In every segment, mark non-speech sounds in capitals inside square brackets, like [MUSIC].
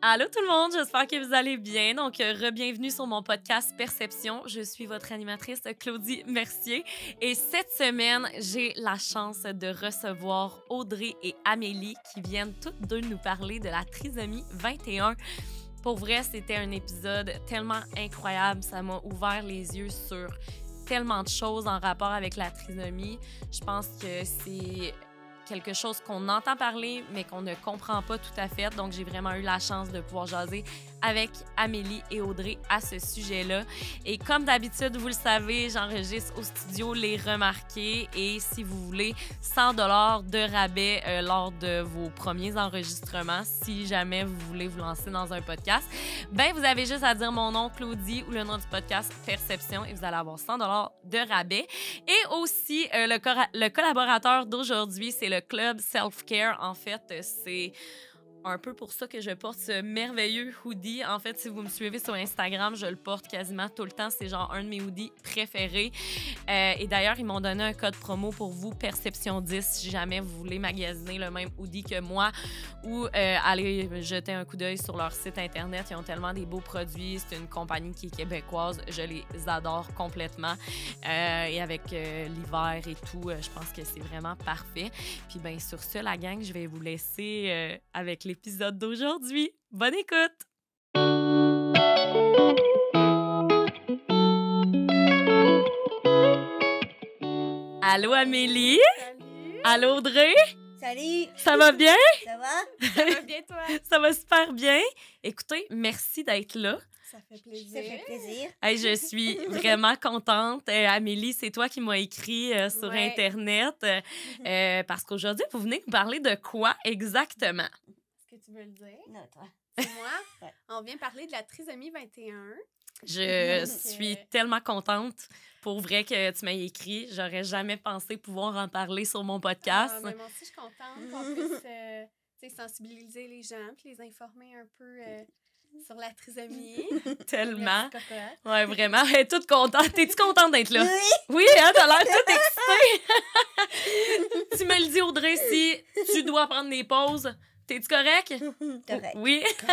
Allô tout le monde, j'espère que vous allez bien. Donc, euh, re-bienvenue sur mon podcast Perception. Je suis votre animatrice Claudie Mercier et cette semaine, j'ai la chance de recevoir Audrey et Amélie qui viennent toutes deux nous parler de la trisomie 21. Pour vrai, c'était un épisode tellement incroyable, ça m'a ouvert les yeux sur tellement de choses en rapport avec la trisomie. Je pense que c'est quelque chose qu'on entend parler, mais qu'on ne comprend pas tout à fait. Donc, j'ai vraiment eu la chance de pouvoir jaser avec Amélie et Audrey à ce sujet-là. Et comme d'habitude, vous le savez, j'enregistre au studio Les Remarqués et si vous voulez, 100 de rabais euh, lors de vos premiers enregistrements, si jamais vous voulez vous lancer dans un podcast, ben vous avez juste à dire mon nom, Claudie, ou le nom du podcast Perception et vous allez avoir 100 de rabais. Et aussi, euh, le, le collaborateur d'aujourd'hui, c'est le le club self-care, en fait, c'est un peu pour ça que je porte ce merveilleux hoodie. En fait, si vous me suivez sur Instagram, je le porte quasiment tout le temps. C'est genre un de mes hoodies préférés. Euh, et d'ailleurs, ils m'ont donné un code promo pour vous, Perception 10, si jamais vous voulez magasiner le même hoodie que moi ou euh, aller jeter un coup d'œil sur leur site internet. Ils ont tellement des beaux produits. C'est une compagnie qui est québécoise. Je les adore complètement. Euh, et avec l'hiver et tout, je pense que c'est vraiment parfait. Puis bien, sur ce, la gang, je vais vous laisser avec l'épisode d'aujourd'hui. Bonne écoute! Allô Amélie? Salut. Allô Audrey? Salut! Ça va bien? Ça va? Ça va bien, toi? [LAUGHS] Ça va super bien. Écoutez, merci d'être là. Ça fait plaisir. Ça fait plaisir. je suis [LAUGHS] vraiment contente. Euh, Amélie, c'est toi qui m'as écrit euh, sur Internet euh, mhm. parce qu'aujourd'hui, vous venez nous parler de quoi exactement? tu veux le dire. Non, toi. moi, [LAUGHS] on vient parler de la trisomie 21. Je [LAUGHS] suis euh, tellement contente pour vrai que tu m'aies écrit. J'aurais jamais pensé pouvoir en parler sur mon podcast. Ah, moi aussi, je suis contente qu'on [LAUGHS] puisse euh, sensibiliser les gens puis les informer un peu. Euh, sur la trisomie. Tellement. Oui, vraiment. Elle toute contente. T'es-tu contente d'être là? Oui. Oui, hein, t'as l'air toute excitée. tu me le dis, Audrey, si tu dois prendre des pauses, T'es-tu correct? [LAUGHS] correct. Oui. [LAUGHS]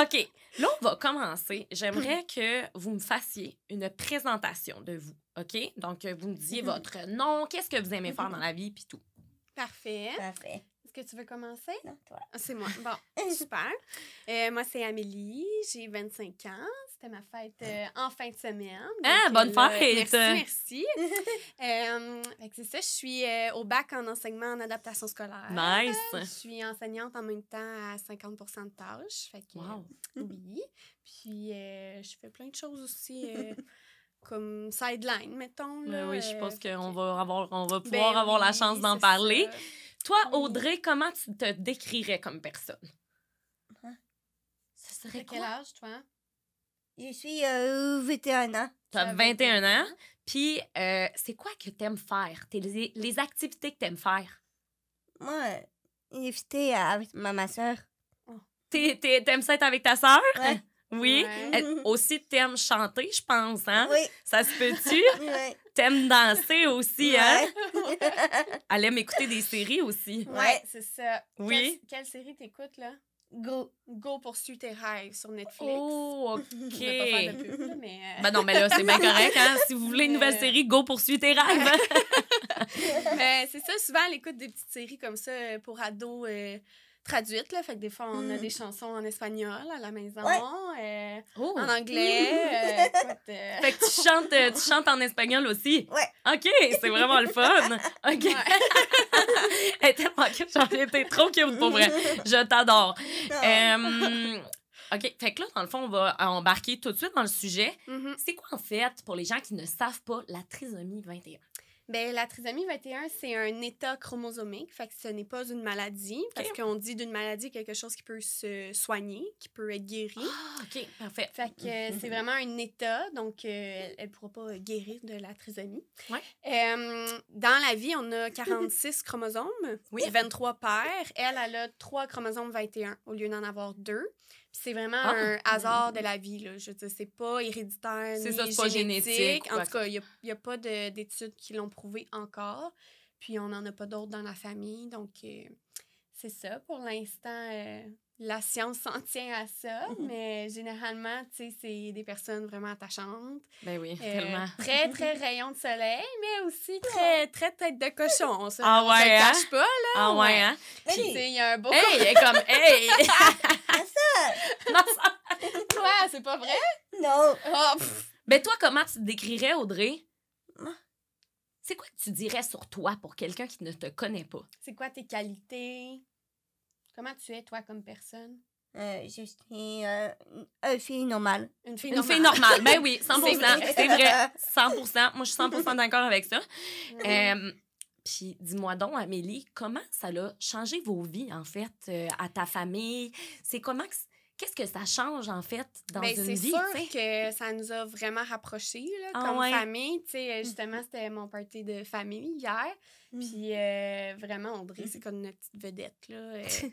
OK. Là, on va commencer. J'aimerais que vous me fassiez une présentation de vous. OK? Donc, vous me disiez mhm. votre nom, qu'est-ce que vous aimez faire dans la vie, puis tout. Parfait. Parfait. Est-ce que tu veux commencer? Non, toi. Ah, c'est moi. Bon, super. Euh, moi, c'est Amélie. J'ai 25 ans. C'était ma fête euh, en fin de semaine. ah, bonne euh, fête! Merci, merci. [LAUGHS] Euh, c'est ça, je suis au bac en enseignement en adaptation scolaire. Nice! Je suis enseignante en même temps à 50 de tâches. Fait que, wow. oui. Puis, je fais plein de choses aussi. [LAUGHS] comme sideline, mettons. oui, je pense qu'on va, avoir, on pouvoir ben avoir la chance d'en parler. Toi, Audrey, comment tu te décrirais comme personne? Hein? Ce serait quel âge, toi? Je suis 21 euh, ans. Hein. Tu as 21 ans. Puis, euh, c'est quoi que t'aimes faire? les, activités que tu faire? Moi, euh, éviter avec ma, ma soeur. Oh. T'aimes ça être avec ta soeur? [LAUGHS] Oui. aussi, t'aimes chanter, je pense, hein? Oui. Ça se peut-tu? [LAUGHS] Oui. T'aimes danser aussi, hein? [LAUGHS] Elle aime écouter des séries aussi. Ouais, c'est ça. Oui. Quelle, quelle série t'écoutes, là? Go, go et tes rêves sur Netflix. Oh, [LAUGHS] OK. Je vais pas faire de pub, mais... Euh, ben non, mais là, c'est bien [LAUGHS] correct. Hein? Si vous voulez une nouvelle euh, série, go poursuivre tes rêves. [LAUGHS] mais c'est ça, souvent, à l'écoute des petites séries comme ça euh, pour ados. Traduite, Là, fait que des fois, on a mm. des chansons en espagnol à la maison, euh, oh. en anglais. Euh, mm. euh. Fait que tu chantes, tu chantes en espagnol aussi? Ouais. OK, c'est vraiment le fun. OK. Ouais. [LAUGHS] Elle tellement trop cute pour vrai. Je t'adore. Ah. OK, fait que là, dans le fond, on va embarquer tout de suite dans le sujet. Mm-hmm. C'est quoi, en fait, pour les gens qui ne savent pas, la trisomie 21? Bien, la trisomie 21, c'est un état chromosomique, fait que ce n'est pas une maladie, parce qu'on dit d'une maladie quelque chose qui peut se soigner, qui peut être guéri. Ah, OK, parfait. Fait que euh, c'est [LAUGHS] vraiment un état, donc euh, elle ne pourra pas guérir de la trisomie. Oui. Euh, dans la vie, on a 46 [LAUGHS] chromosomes, 23 paires. Elle, elle a 3 chromosomes 21 au lieu d'en avoir 2. C'est vraiment ah! un hasard de la vie. Là. Je veux c'est pas héréditaire, c'est pas génétique. En tout cas, il n'y a, pas d'études qui l'ont prouvé encore. Puis on n'en a pas d'autres dans la famille. Donc, euh, c'est ça. Pour l'instant, euh, la science s'en tient à ça, mhm. mais généralement, tu sais, c'est des personnes vraiment attachantes. Ben oui, euh, tellement. Très, très rayon de soleil, mais aussi oh. très, très tête de cochon. Ça, ah ouais, hein? cache pas, là. Ah ouais, hein? tu sais, il y a un beau... Hey, comme, [LAUGHS] ça! c'est pas vrai? Non. Mais ah, ben toi, comment tu te décrirais, Audrey? C'est quoi que tu dirais sur toi pour quelqu'un qui ne te connaît pas? C'est quoi tes qualités? Comment tu es, toi, comme personne? Euh, je suis euh, une fille normale. Une fille normale. Une fille normale. ben oui, 100 [LAUGHS] C'est vrai. 100 Moi, je suis 100 [LAUGHS] d'accord avec ça. Euh, puis dis-moi donc, Amélie, comment ça a changé vos vies, en fait, à ta famille? C'est comment que qu'est-ce que ça change en fait dans ben, une vie? C'est sûr que ça nous a vraiment rapprochés ah comme famille. Mm. justement, c'était mon party de famille hier. Mm. Puis euh, vraiment, André, mm. c'est comme notre petite vedette. Là, euh, [LAUGHS]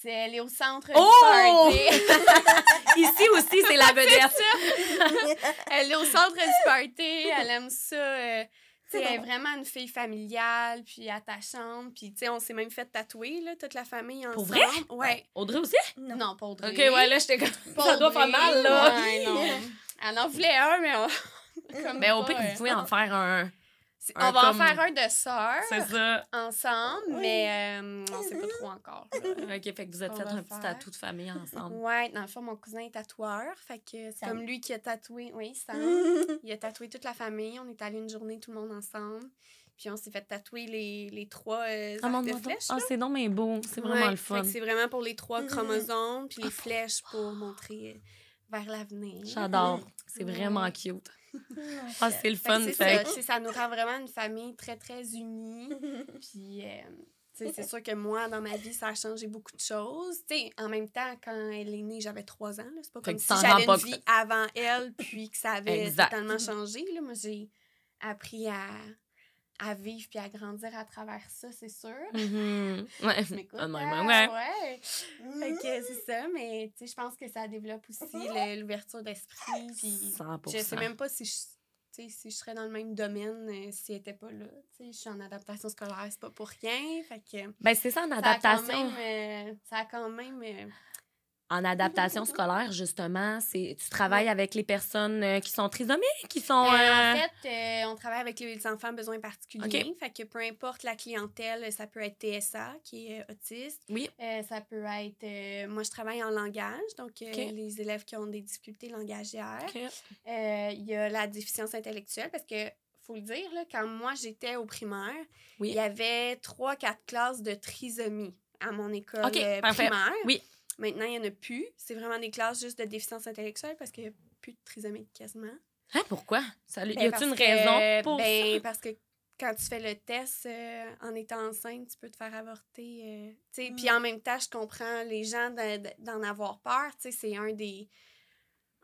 C'est elle est au centre du oh! party. [LAUGHS] [LAUGHS] Ici aussi, c'est la vedette. elle est au centre du party. Elle aime ça. Euh, c'est elle vraiment une fille familiale, puis attachante, puis tu sais, on s'est même fait tatouer, là, toute la famille ensemble. Pour vrai? Audrey aussi? Non, pas Audrey. OK, ouais, là, j'étais comme, [LAUGHS] ça doit pas mal, là. non. Elle en voulait un, mais on... Ben, comme mais au pire, vous pouvez en faire un on va en faire un de ça Ensemble, mais on euh, on sait pas trop encore. [LAUGHS] OK, fait que vous êtes fait un petit tatou de famille ensemble. Ouais, dans le fond, mon cousin est tatoueur. Fait que c'est comme lui qui a tatoué. Oui, ça. [LAUGHS] il a tatoué toute la famille. On est allé une journée, tout le monde ensemble. Puis on s'est fait tatouer les, les trois euh, ah, de flèches. Ah, c'est donc mais beau. C'est vraiment le fun. C'est vraiment pour les trois mm. chromosomes, puis les ah. flèches pour montrer euh, vers l'avenir. J'adore. C'est vraiment cute. Ah, c'est le fun. Fait Ça, nous rend vraiment une famille très, très unie. [LAUGHS] Puis, euh, c'est sûr que moi, dans ma vie, ça a changé beaucoup de choses. sais en même temps, quand elle est née, j'avais trois ans. C'est pas comme si j'avais une vie avant elle, puis que ça avait totalement changé. Là. Moi, j'ai appris à à vivre puis à grandir à travers ça, c'est sûr. Mm-hmm. [LAUGHS] Ouais. Je ah, ah, mm-hmm. c'est ça, mais tu sais, je pense que ça développe aussi mm-hmm. l'ouverture d'esprit. Puis je sais même pas si je, si je serais dans le même domaine s'il euh, si n'était pas là. Tu sais, je suis en adaptation scolaire, c'est pas pour rien. Fait que. Ben, c'est ça, en adaptation. Euh, ça a quand même. Euh, en adaptation scolaire, justement, c'est tu travailles avec les personnes euh, qui sont trisomiques, qui sont... Euh, en euh, fait, on travaille avec les enfants besoins particuliers. Fait que peu importe la clientèle, ça peut être TSA, qui est autiste. Oui. ça peut être... moi, je travaille en langage, donc les élèves qui ont des difficultés langagières. Il y a la déficience intellectuelle, parce que faut le dire, quand moi, j'étais au primaire, il y avait trois, quatre classes de trisomie à mon école primaire. Oui. Maintenant, il n'y en a plus. C'est vraiment des classes juste de déficience intellectuelle parce qu'il n'y a plus de trisomie quasiment. Ah, pourquoi? Ça, ben, y a t une raison pour ben, Parce que quand tu fais le test euh, en étant enceinte, tu peux te faire avorter. Euh, puis mm. en même temps, je comprends les gens d'en avoir peur. C'est un des,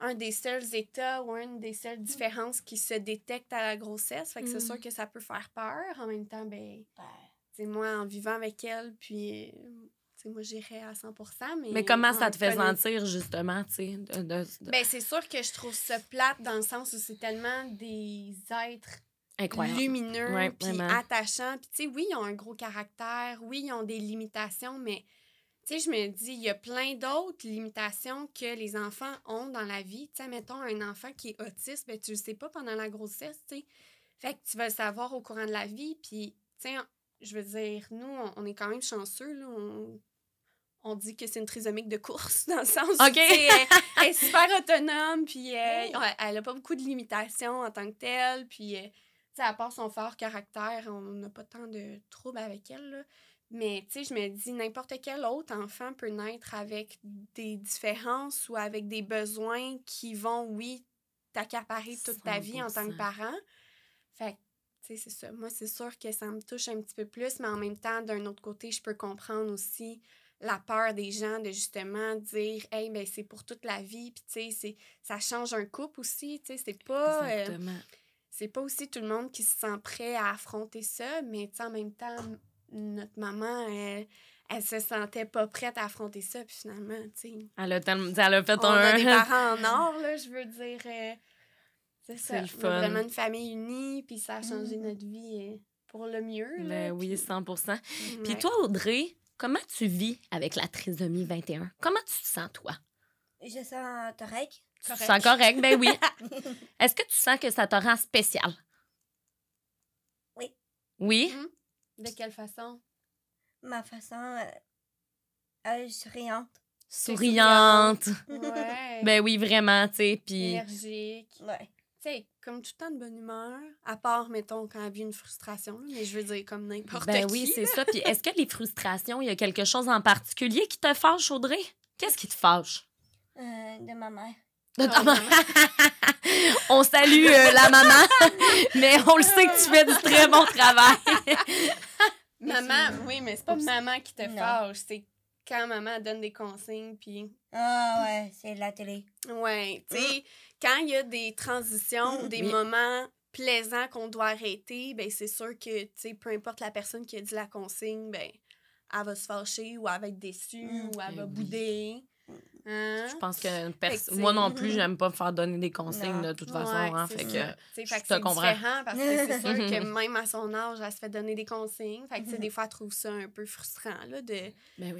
un des seuls états ou une des seules mm. différences qui se détectent à la grossesse. Fait que c'est sûr mm. que ça peut faire peur. En même temps, ben, c'est moi, en vivant avec elle, puis euh, moi, j'irais à 100 mais. comment ça te fait sentir, justement, tu sais? Ben, c'est sûr que je trouve ça plate dans le sens où c'est tellement des êtres lumineux, puis attachants. Puis, tu sais, oui, ils ont un gros caractère, oui, ils ont des limitations, mais, tu sais, je me dis, il y a plein d'autres limitations que les enfants ont dans la vie. Tu sais, mettons un enfant qui est autiste, ben, tu le sais pas pendant la grossesse, tu sais. Fait que tu vas le savoir au courant de la vie, puis, tu je veux dire, nous, on, est quand même chanceux, là on dit que c'est une trisomique de course, [LAUGHS] dans le sens où elle, est super autonome, puis euh, oh. elle a pas beaucoup de limitations en tant que telle, puis euh, à part son fort caractère, on n'a pas tant de troubles avec elle. Mais tu sais, je me dis, n'importe quel autre enfant peut naître avec des différences ou avec des besoins qui vont, oui, t'accaparer toute ta vie en tant que parent. Fait sais c'est ça. Moi, c'est sûr que ça me touche un petit peu plus, mais en même temps, d'un autre côté, je peux comprendre aussi la peur des gens de justement dire hey mais c'est pour toute la vie puis tu sais ça change un couple aussi tu sais c'est pas euh, c'est pas aussi tout le monde qui se sent prêt à affronter ça mais en même temps notre maman elle, elle se sentait pas prête à affronter ça puis finalement tu sais elle a tellement elle a fait on un... a des [LAUGHS] parents en or là je veux dire euh, c'est ça le fun. vraiment une famille unie puis ça a changé mm. notre vie euh, pour le mieux. Ben là, Oui, 100 Puis toi, Audrey, Comment tu vis avec la trisomie 21? Comment tu te sens, toi? Je sens correct. Tu sens correct, ben oui. [LAUGHS] Est-ce que tu sens que ça te rend spécial? Oui. Oui? Mhm. De quelle façon? Ma façon euh, euh, souriante. Souriante. [LAUGHS] Ben oui, vraiment, tu sais. puis. Énergique. Ouais sais, comme tout le temps de bonne humeur, à part, mettons, quand elle vit une frustration, mais je veux dire, comme n'importe ben oui, c'est ça. Puis est-ce que les [LAUGHS] frustrations, il y a quelque chose en particulier qui te fâche, Audrey? Qu'est-ce qui te fâche? Euh, de ma mère. De ah, maman. [LAUGHS] on salue euh, la maman, [LAUGHS] mais on le sait que tu fais du très bon travail. maman, oui, mais c'est pas maman qui te fâche, c'est quand maman donne des consignes, puis... Ah ouais, c'est la télé. Ouais, tu sais, quand il y a des transitions ou mm, des moments plaisants qu'on doit arrêter, ben c'est sûr que, tu sais, peu importe la personne qui a dit la consigne, ben elle va se fâcher ou elle va être déçue mm, ou elle ben va bouder. Mmh. Je pense que Moi non mmh, plus, mmh. j'aime pas me faire donner des consignes de toute façon. Hein, fait, que, c'est différent parce que c'est sûr que [LAUGHS] même à son âge, elle se fait donner des consignes. Fait que, des fois, elle trouve ça un peu frustrant là, de ben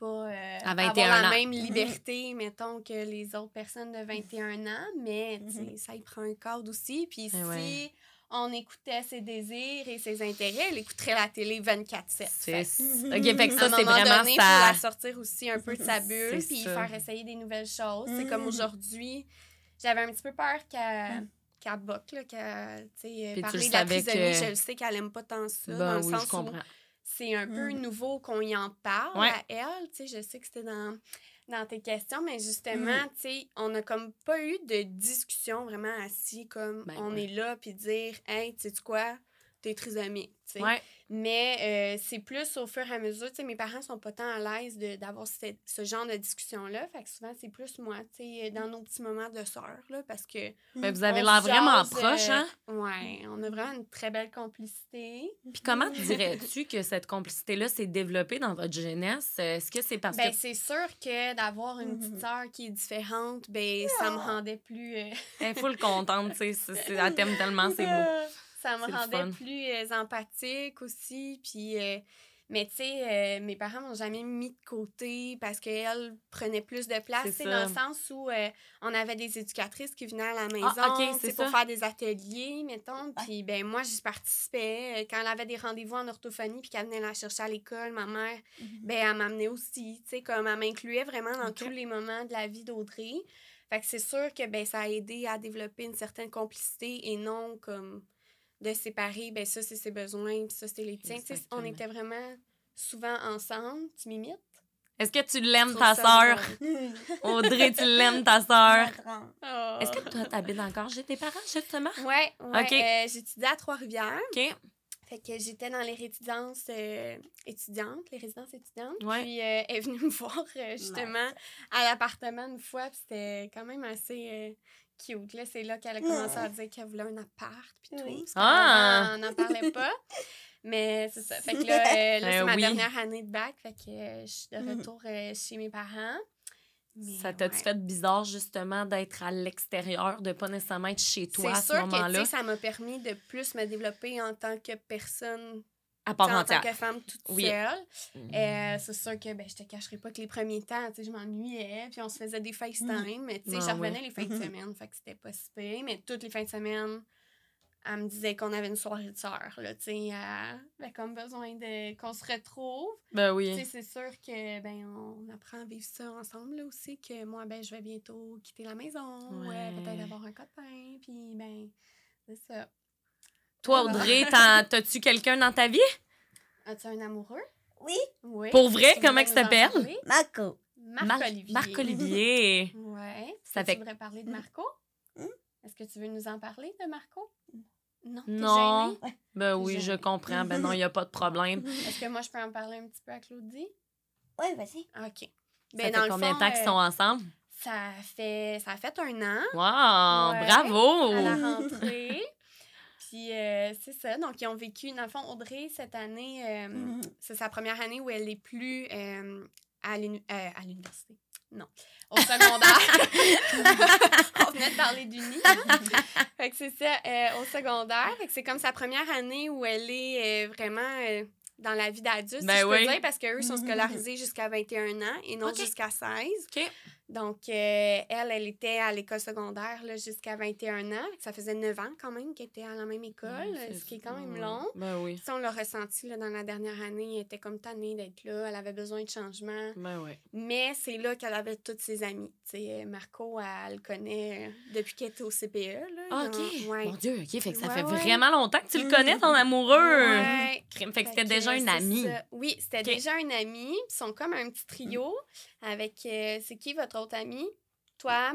pas euh, avoir la même liberté, mettons, que les autres personnes de 21 ans. Mais ça y prend un cadre aussi. Puis eh on écoutait ses désirs et ses intérêts. Elle écouterait la télé 24-7. C'est OK, fait ça, c'est vraiment donné, ça. pour la sortir aussi un peu de sa [LAUGHS] bulle puis faire essayer des nouvelles choses. C'est comme mm. aujourd'hui, j'avais un petit peu peur qu'elle... Mm. parler de la prisonnière, je le sais qu'elle aime pas tant ça, bah dans le sens où c'est un peu mm. nouveau qu'on y en parle à elle, je sais que c'était dans dans tes questions, mais justement, mm. tu sais, on n'a comme pas eu de discussion vraiment assis, comme ben on est là, puis dire, hey, tu sais quoi, trisomique. Mais euh, c'est plus au fur et à mesure. sais, mes parents sont pas tant à l'aise d'avoir ce genre de discussion-là. Fait que souvent, c'est plus moi, t'sais, euh, dans nos petits moments de soeur. là, parce que. Mais ben, vous avez l'air vraiment proche, hein? Euh, on a vraiment une très belle complicité. Puis comment dirais-tu que cette complicité-là s'est développée dans votre jeunesse? Est-ce que c'est parce ben, c'est sûr que d'avoir une petite mm-hmm. sœur qui est différente, ben, ça me rendait plus. Il faut le contenter. contente, tu Elle t'aime tellement, c'est beau. [LAUGHS] ça me rendait plus euh, empathique aussi. Puis, euh, mais tu sais, euh, mes parents m'ont jamais mis de côté parce qu'elles prenaient plus de place. C'est dans le sens où on avait des éducatrices qui venaient à la ah, maison c'est pour faire des ateliers, mettons. Puis ben, moi, j'y participais. Quand elle avait des rendez-vous en orthophonie puis qu'elle venait la chercher à l'école, ma mère, mhm. ben, elle m'amenait aussi. Tu sais, comme elle m'incluait vraiment dans tous les moments de la vie d'Audrey. Fait que c'est sûr que ben, ça a aidé à développer une certaine complicité et non comme de séparer, ben ça, c'est ses besoins, puis ça, c'est les tiens. On était vraiment souvent ensemble. Tu m'imites? Est-ce que tu l'aimes, ta soeur? [LAUGHS] Audrey, tu l'aimes, ta sœur? Est-ce que toi, t'habites encore chez tes parents, justement? Oui, ouais, euh, j'étudiais à Trois-Rivières. OK. Fait que j'étais dans les résidences euh, étudiantes, les résidences étudiantes. Puis euh, elle est venue me [LAUGHS] voir, justement, à l'appartement une fois. c'était quand même assez cute. Là, c'est là qu'elle a mmh. commencé à dire qu'elle voulait un appart, puis tout. On n'en ah! parlait pas. Mais c'est ça. Fait que là, [LAUGHS] euh, ben c'est ma dernière année de bac. Fait que euh, je suis de mmh. retour euh, chez mes parents. ça t'a-tu fait bizarre, justement, d'être à l'extérieur, de pas nécessairement être chez toi à ce moment-là? C'est sûr que, ça m'a permis de plus me développer en tant que personne à en tant que femme toute seule, mhm. euh, c'est sûr que ben, je te cacherai pas que les premiers temps, je m'ennuyais, puis on se faisait des FaceTime, mais tu je ah, revenais les fins de mhm. semaine, fait que c'était pas si mais toutes les fins de semaine, elle me disait qu'on avait une soirée de soeur. là, tu sais, comme besoin de qu'on se retrouve. Ben oui. c'est sûr que, ben, on apprend à vivre ça ensemble, aussi, que moi, ben, je vais bientôt quitter la maison, euh, peut-être avoir un copain, puis, ben, c'est ça. Toi, ah. Audrey, t'as-tu quelqu'un dans ta vie? As-tu un amoureux? Oui. Pour vrai, comment il s'appelle? Marco. Marco olivier Marc-Olivier. [LAUGHS] ouais. Ça fait... Tu voudrais parler de mm. Marco? Mm. Est-ce que tu veux nous en parler de Marco? Non. Non. Ben oui, je comprends. Ben non, il n'y a pas de problème. [LAUGHS] Est-ce que moi, je peux en parler un petit peu à Claudie? Oui, vas-y. OK. ça ben, fait combien de temps qu'ils sont euh, ensemble? Ça fait, ça fait un an. Wow! bravo! À la rentrée. Puis euh, c'est ça. Donc, ils ont vécu, dans le fond, Audrey, cette année, euh, mm. c'est sa première année où elle n'est plus euh, à l'université. non, au secondaire. [LAUGHS] On venait de parler du hein? fait que c'est ça, au secondaire. Fait que c'est comme sa première année où elle est vraiment dans la vie d'adulte, ben je oui. dire, parce qu'eux sont mm-hmm. scolarisés jusqu'à 21 ans et non jusqu'à 16. OK. Donc, euh, elle, elle était à l'école secondaire jusqu'à 21 ans. Ça faisait 9 ans quand même qu'elle était à la même école, ce qui est quand même long. Ben oui. on l'a ressenti dans la dernière année. Elle était comme tannée d'être là. Elle avait besoin de changement. Ben Mais c'est là qu'elle avait toutes ses amies. Euh, Marco, elle, le connaît euh, depuis qu'elle était au CPE. Là, ah, OK. Mon Dieu, OK. Fait que ça fait vraiment longtemps que tu le mm. connais, ton amoureux. Fait que c'était déjà une amie. Oui, c'était déjà une amie. Ils sont comme un petit trio avec c'est qui votre notre toi,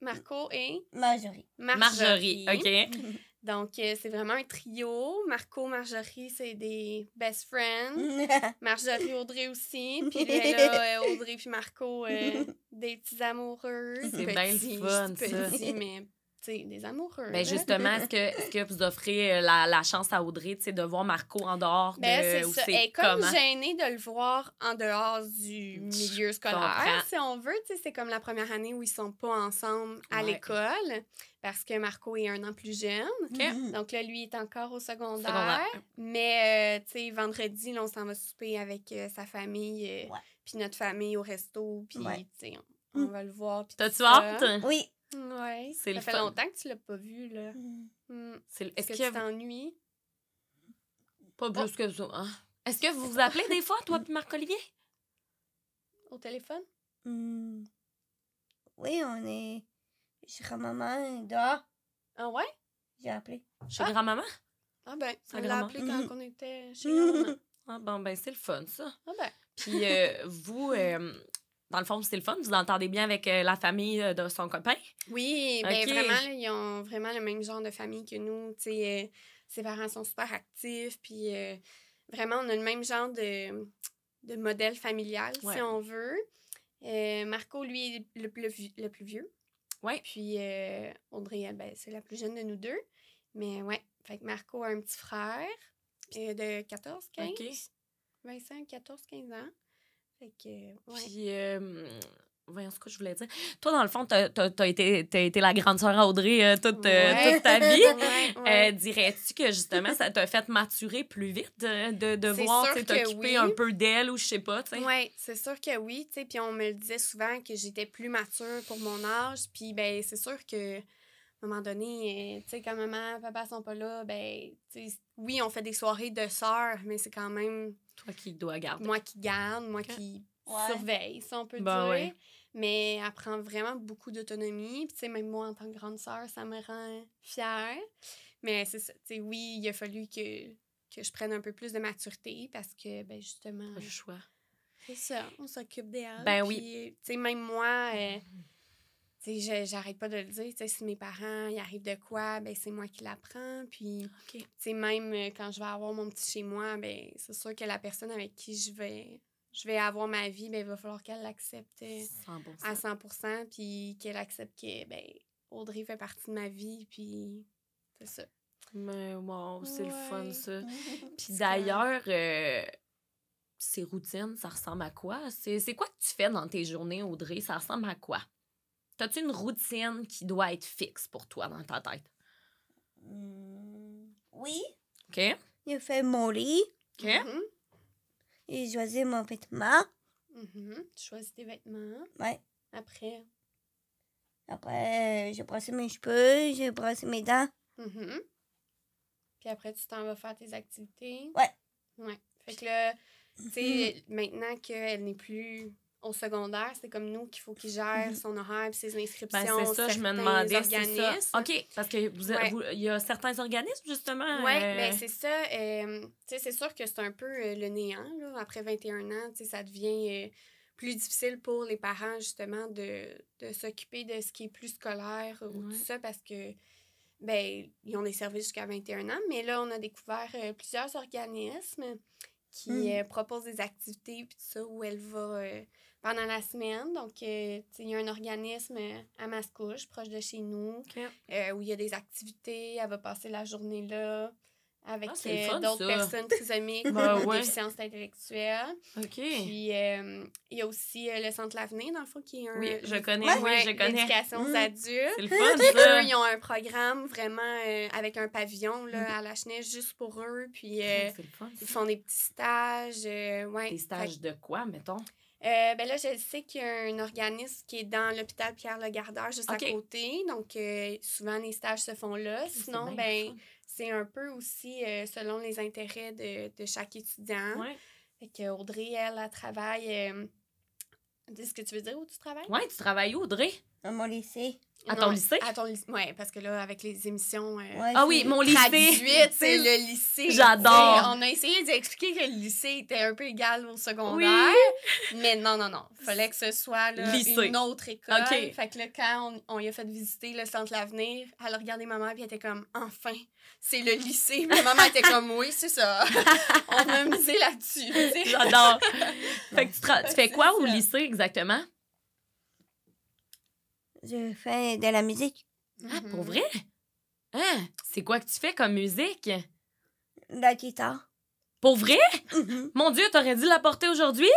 Marco et Marjorie. Marjorie, OK. [LAUGHS] Donc, euh, c'est vraiment un trio. Marco, Marjorie, c'est des best friends. [LAUGHS] Marjorie, Audrey aussi. [LAUGHS] Puis euh, Audrey puis Marco, euh, des petits amoureux. C'est bien fun, petit, ça. Petit, mais des amoureux. Ben hein? justement, [LAUGHS] est-ce que, vous offrez euh, la, chance à Audrey de voir Marco en dehors de ben, c'est Elle est comme gênée de le voir en dehors du milieu scolaire, si on veut. C'est comme la première année où ils sont pas ensemble à l'école parce que Marco est un an plus jeune. Mm-hmm. Donc là, lui est encore au secondaire. Mais, euh, vendredi, là, on s'en va souper avec euh, sa famille, puis notre famille au resto, puis, on, mm. va le voir. T'as-tu hâte? Oui. Oui, ça fait longtemps que tu l'as pas vu, là. Mm. Mm. Est-ce que, tu t'ennuies? Pas oh. plus que ça. Hein. Est-ce que vous vous appelez des fois, toi puis Marc-Olivier? Au téléphone? Mm. Oui, on est chez grand-maman dehors. Ah ouais? J'ai appelé. Chez ah. grand-maman? Ah ben, on l'a appelé quand on était chez grand-maman. Ah bon, ben c'est le fun, ça. Ah ben. Puis euh, vous, [LAUGHS] dans le fond, c'est le fun. Vous l'entendez bien avec euh, la famille euh, de son copain. Oui, ben, vraiment, ils ont vraiment le même genre de famille que nous. Euh, ses parents sont super actifs, puis vraiment, on a le même genre de, modèle familial, si on veut. Marco, lui, est le, plus vieux. Ouais. Puis Audrey, ben, c'est la plus jeune de nous deux. Mais ouais, fait que Marco a un petit frère de 14, 15. Ok. Vincent, 14, 15 ans. Puis, euh, voyons ce que je voulais dire. Toi, dans le fond, t'as as, été, la grande sœur à Audrey euh, toute, euh, toute, ta vie. [LAUGHS] Dirais-tu que justement, ça t'a fait maturer plus vite de, de voir t'occuper un peu d'elle ou je sais pas? Oui, c'est sûr que oui. Puis on me le disait souvent que j'étais plus mature pour mon âge. Puis ben, c'est sûr que à un moment donné, euh, tu sais, quand maman, papa sont pas là, ben, oui, on fait des soirées de sœurs, mais c'est quand même. Toi qui dois garder. Moi qui garde, moi qui surveille, si on peut bah dire. Mais elle prend vraiment beaucoup d'autonomie. Puis, tu sais, même moi, en tant que grande sœur, ça me rend fière. Mais c'est ça, tu sais, oui, il a fallu que, que je prenne un peu plus de maturité parce que, ben, justement. Pas le choix. C'est ça, on s'occupe des autres. Ben oui. Tu sais, même moi. Euh, mm-hmm j'arrête pas de le dire. sais, si mes parents, il arrive de quoi, ben, c'est moi qui l'apprends. Puis, même euh, quand je vais avoir mon petit chez moi, ben, c'est sûr que la personne avec qui je vais, je vais avoir ma vie, ben, il va falloir qu'elle l'accepte euh, à 100 puis qu'elle accepte que ben, Audrey fait partie de ma vie. Puis, c'est ça. Mais wow, c'est le fun, ça. [LAUGHS] puis d'ailleurs, euh, ces routines, ça ressemble à quoi? C'est quoi que tu fais dans tes journées, Audrey? Ça ressemble à quoi? T'as-tu une routine qui doit être fixe pour toi dans ta tête? Mmh, oui. OK. Je fais mon lit. OK. Mmh. Et je choisis mon vêtement. Mmh tu choisis tes vêtements. Ouais. Après. Après, euh, je brosse mes cheveux, je brosse mes dents. Puis après, tu t'en vas faire tes activités. Ouais. Ouais. Fait que là, tu sais, maintenant qu'elle n'est plus au secondaire, c'est comme nous qu'il faut qu'il gère mhm. son horaire ses ben, inscriptions. c'est ça, je me demandais. OK, parce que vous, il y a certains organismes, justement. Oui, euh, ben, c'est ça. Euh, c'est sûr que c'est un peu euh, le néant. Après 21 ans, ça devient plus difficile pour les parents, justement, de, s'occuper de ce qui est plus scolaire ou tout ça, parce que. Ben, ils ont des services jusqu'à 21 ans, mais là, on a découvert plusieurs organismes qui hmm. proposent des activités, puis tout ça, où elle va pendant la semaine. Donc, euh, il y a un organisme euh, à Mascouche, proche de chez nous, euh, où il y a des activités. Elle va passer la journée là avec ah, d'autres personnes trisomiques [LAUGHS] ben, bah ou des déficience intellectuelle. Puis, il y a aussi le Centre L'Avenir, dans le qui est un... Oui, je connais, je connais. Mm. adultes. C'est le fun, [LAUGHS] ils ont un programme vraiment avec un pavillon là, mm. à la chenille, juste pour eux. Puis, ils font des petits stages. Ouais. Des stages de quoi, mettons? Euh, ben là, je sais qu'il y a un organisme qui est dans l'hôpital Pierre-Legardeur, juste à côté. Donc, euh, souvent, les stages se font là. Sinon, ben, c'est un peu aussi euh, selon les intérêts de, chaque étudiant. Ouais. Fait Audrey, elle, elle travaille. dis ce que tu veux dire où tu travailles? Oui, tu travailles où, Audrey? Dans mon lycée. À ton lycée? Oui, parce que là, avec les émissions. Euh, ah oui, mon lycée. c'est le lycée. J'adore. On a essayé d'expliquer que le lycée était un peu égal au secondaire. Mais non, non, non. Fallait que ce soit une autre école. Fait que là, quand on, on y a fait visiter le centre L'Avenir, elle a regardé maman et elle était comme, enfin, c'est le lycée. Ma maman était comme, oui, c'est ça. [LAUGHS] on a misé là-dessus. J'adore. [LAUGHS] fait que tu, fais quoi au lycée exactement? je fais de la musique. Ah, pour mhm. vrai? Hein? C'est quoi que tu fais comme musique? la guitare. Pour vrai? Mhm. Mon Dieu, t'aurais dû la porter aujourd'hui?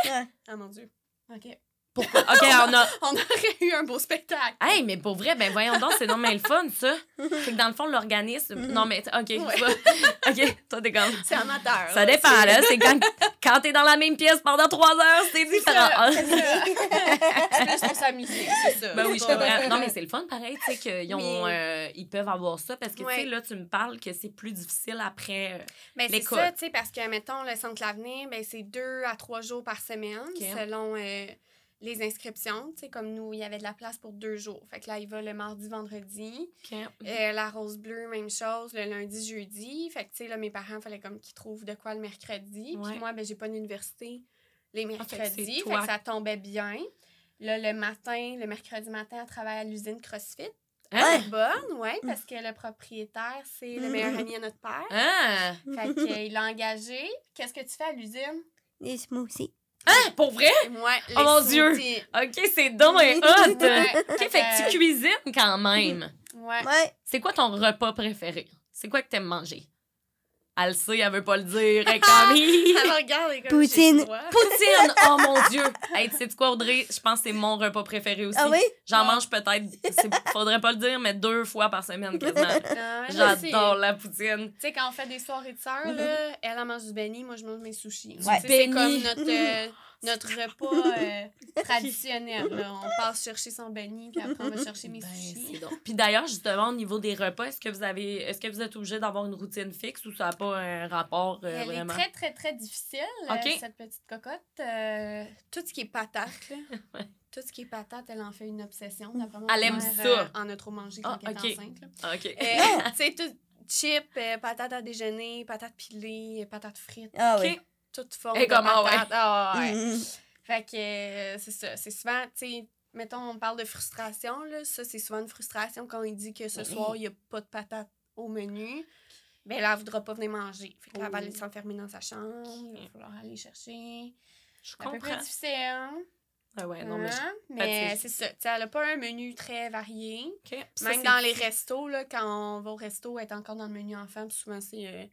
Ah, mon Dieu. OK. Pourquoi? OK, on, a... on aurait eu un beau spectacle. Hey, mais pour vrai, ben voyons donc, c'est normal le fun, ça. C'est que dans le fond, l'organisme. Mm-hmm. Non, mais OK. OK, toi, t'es comme. C'est amateur. Ça dépend, là. C'est quand, quand t'es dans la même pièce pendant trois heures, c'est différent. C'est plus pour s'amuser, c'est ça. Ben oui, je Non, mais c'est le fun, pareil, tu sais, qu'ils euh, ils peuvent avoir ça parce que, tu sais, là, tu me parles que c'est plus difficile après. Mais euh, ben, c'est ça, tu sais, parce que, mettons, le centre L'avenir, ben, c'est deux à trois jours par semaine, selon. Euh, les inscriptions. Tu sais, comme nous, il y avait de la place pour deux jours. Fait que là, il va le mardi, vendredi. Euh, mhm. la rose bleue, même chose, le lundi, jeudi. Fait que, tu sais, là, mes parents, fallait comme qu'ils trouvent de quoi le mercredi. Puis moi, ben, j'ai pas d'université les ah, mercredis. fait, que ça tombait bien. Là, le matin, le mercredi matin, elle travaille à l'usine CrossFit. Hein? ouais bonne, mm. oui, parce que le propriétaire, c'est le mm. meilleur ami à notre père. Ah! Fait qu'il euh, l'a engagé. Qu'est-ce que tu fais à l'usine? Des smoothies. Hein, pour vrai? Ouais, oh mon Dieu! OK, c'est dommage. et hot! OK, fait que tu euh, cuisines quand même. Ouais. ouais. C'est quoi ton repas préféré? C'est quoi que tu aimes manger? Elle sait, elle veut pas le dire. Elle [LAUGHS] Camille! regarde Poutine. Poutine! Oh mon Dieu! Hey, tu sais quoi, Audrey? Je pense que c'est mon repas préféré aussi. Ah oui? J'en mange peut-être, faudrait pas le dire, mais deux fois par semaine quasiment. Ah, J'adore la poutine. Tu sais, quand on fait des soirées de sœurs, là, mm-hmm. elle, en mange du béni, moi je mange mes sushis. Ouais. C'est comme notre. Euh, notre repas euh, [LAUGHS] traditionnel. On passe chercher son béni puis après, on va chercher mes ben, Puis d'ailleurs, justement, au niveau des repas, est-ce que vous avez est-ce que vous êtes obligé d'avoir une routine fixe ou ça n'a pas un rapport vraiment? Euh, elle est très, très, très difficile, euh, cette petite cocotte. tout ce qui est patate, là. [LAUGHS] tout ce qui est patate, elle en fait une obsession. elle aime ça. en a trop mangé quand ah, elle est enceinte. Ah, OK. [LAUGHS] tu sais, tout chips, patate à déjeuner, patate pilée, patate frites. Ah, toute forme Et de comment, ah patate. Ah ouais. Mm-hmm. Fait que euh, c'est ça. C'est souvent, tu sais, mettons, on parle de frustration, là. Ça, c'est souvent une frustration quand il dit que ce soir, il n'y a pas de patate au menu. Mais là, elle ne voudra pas venir manger. Fait qu'elle va aller s'enfermer dans sa chambre. Il va falloir aller chercher. Je comprends. un peu plus difficile. Hein? Ah ouais, non, mais. Hein? mais c'est ça. T'sais, elle n'a pas un menu très varié. Même dans les restos, là, quand on va au resto, elle est encore dans le menu enfant. Puis souvent, c'est. Euh,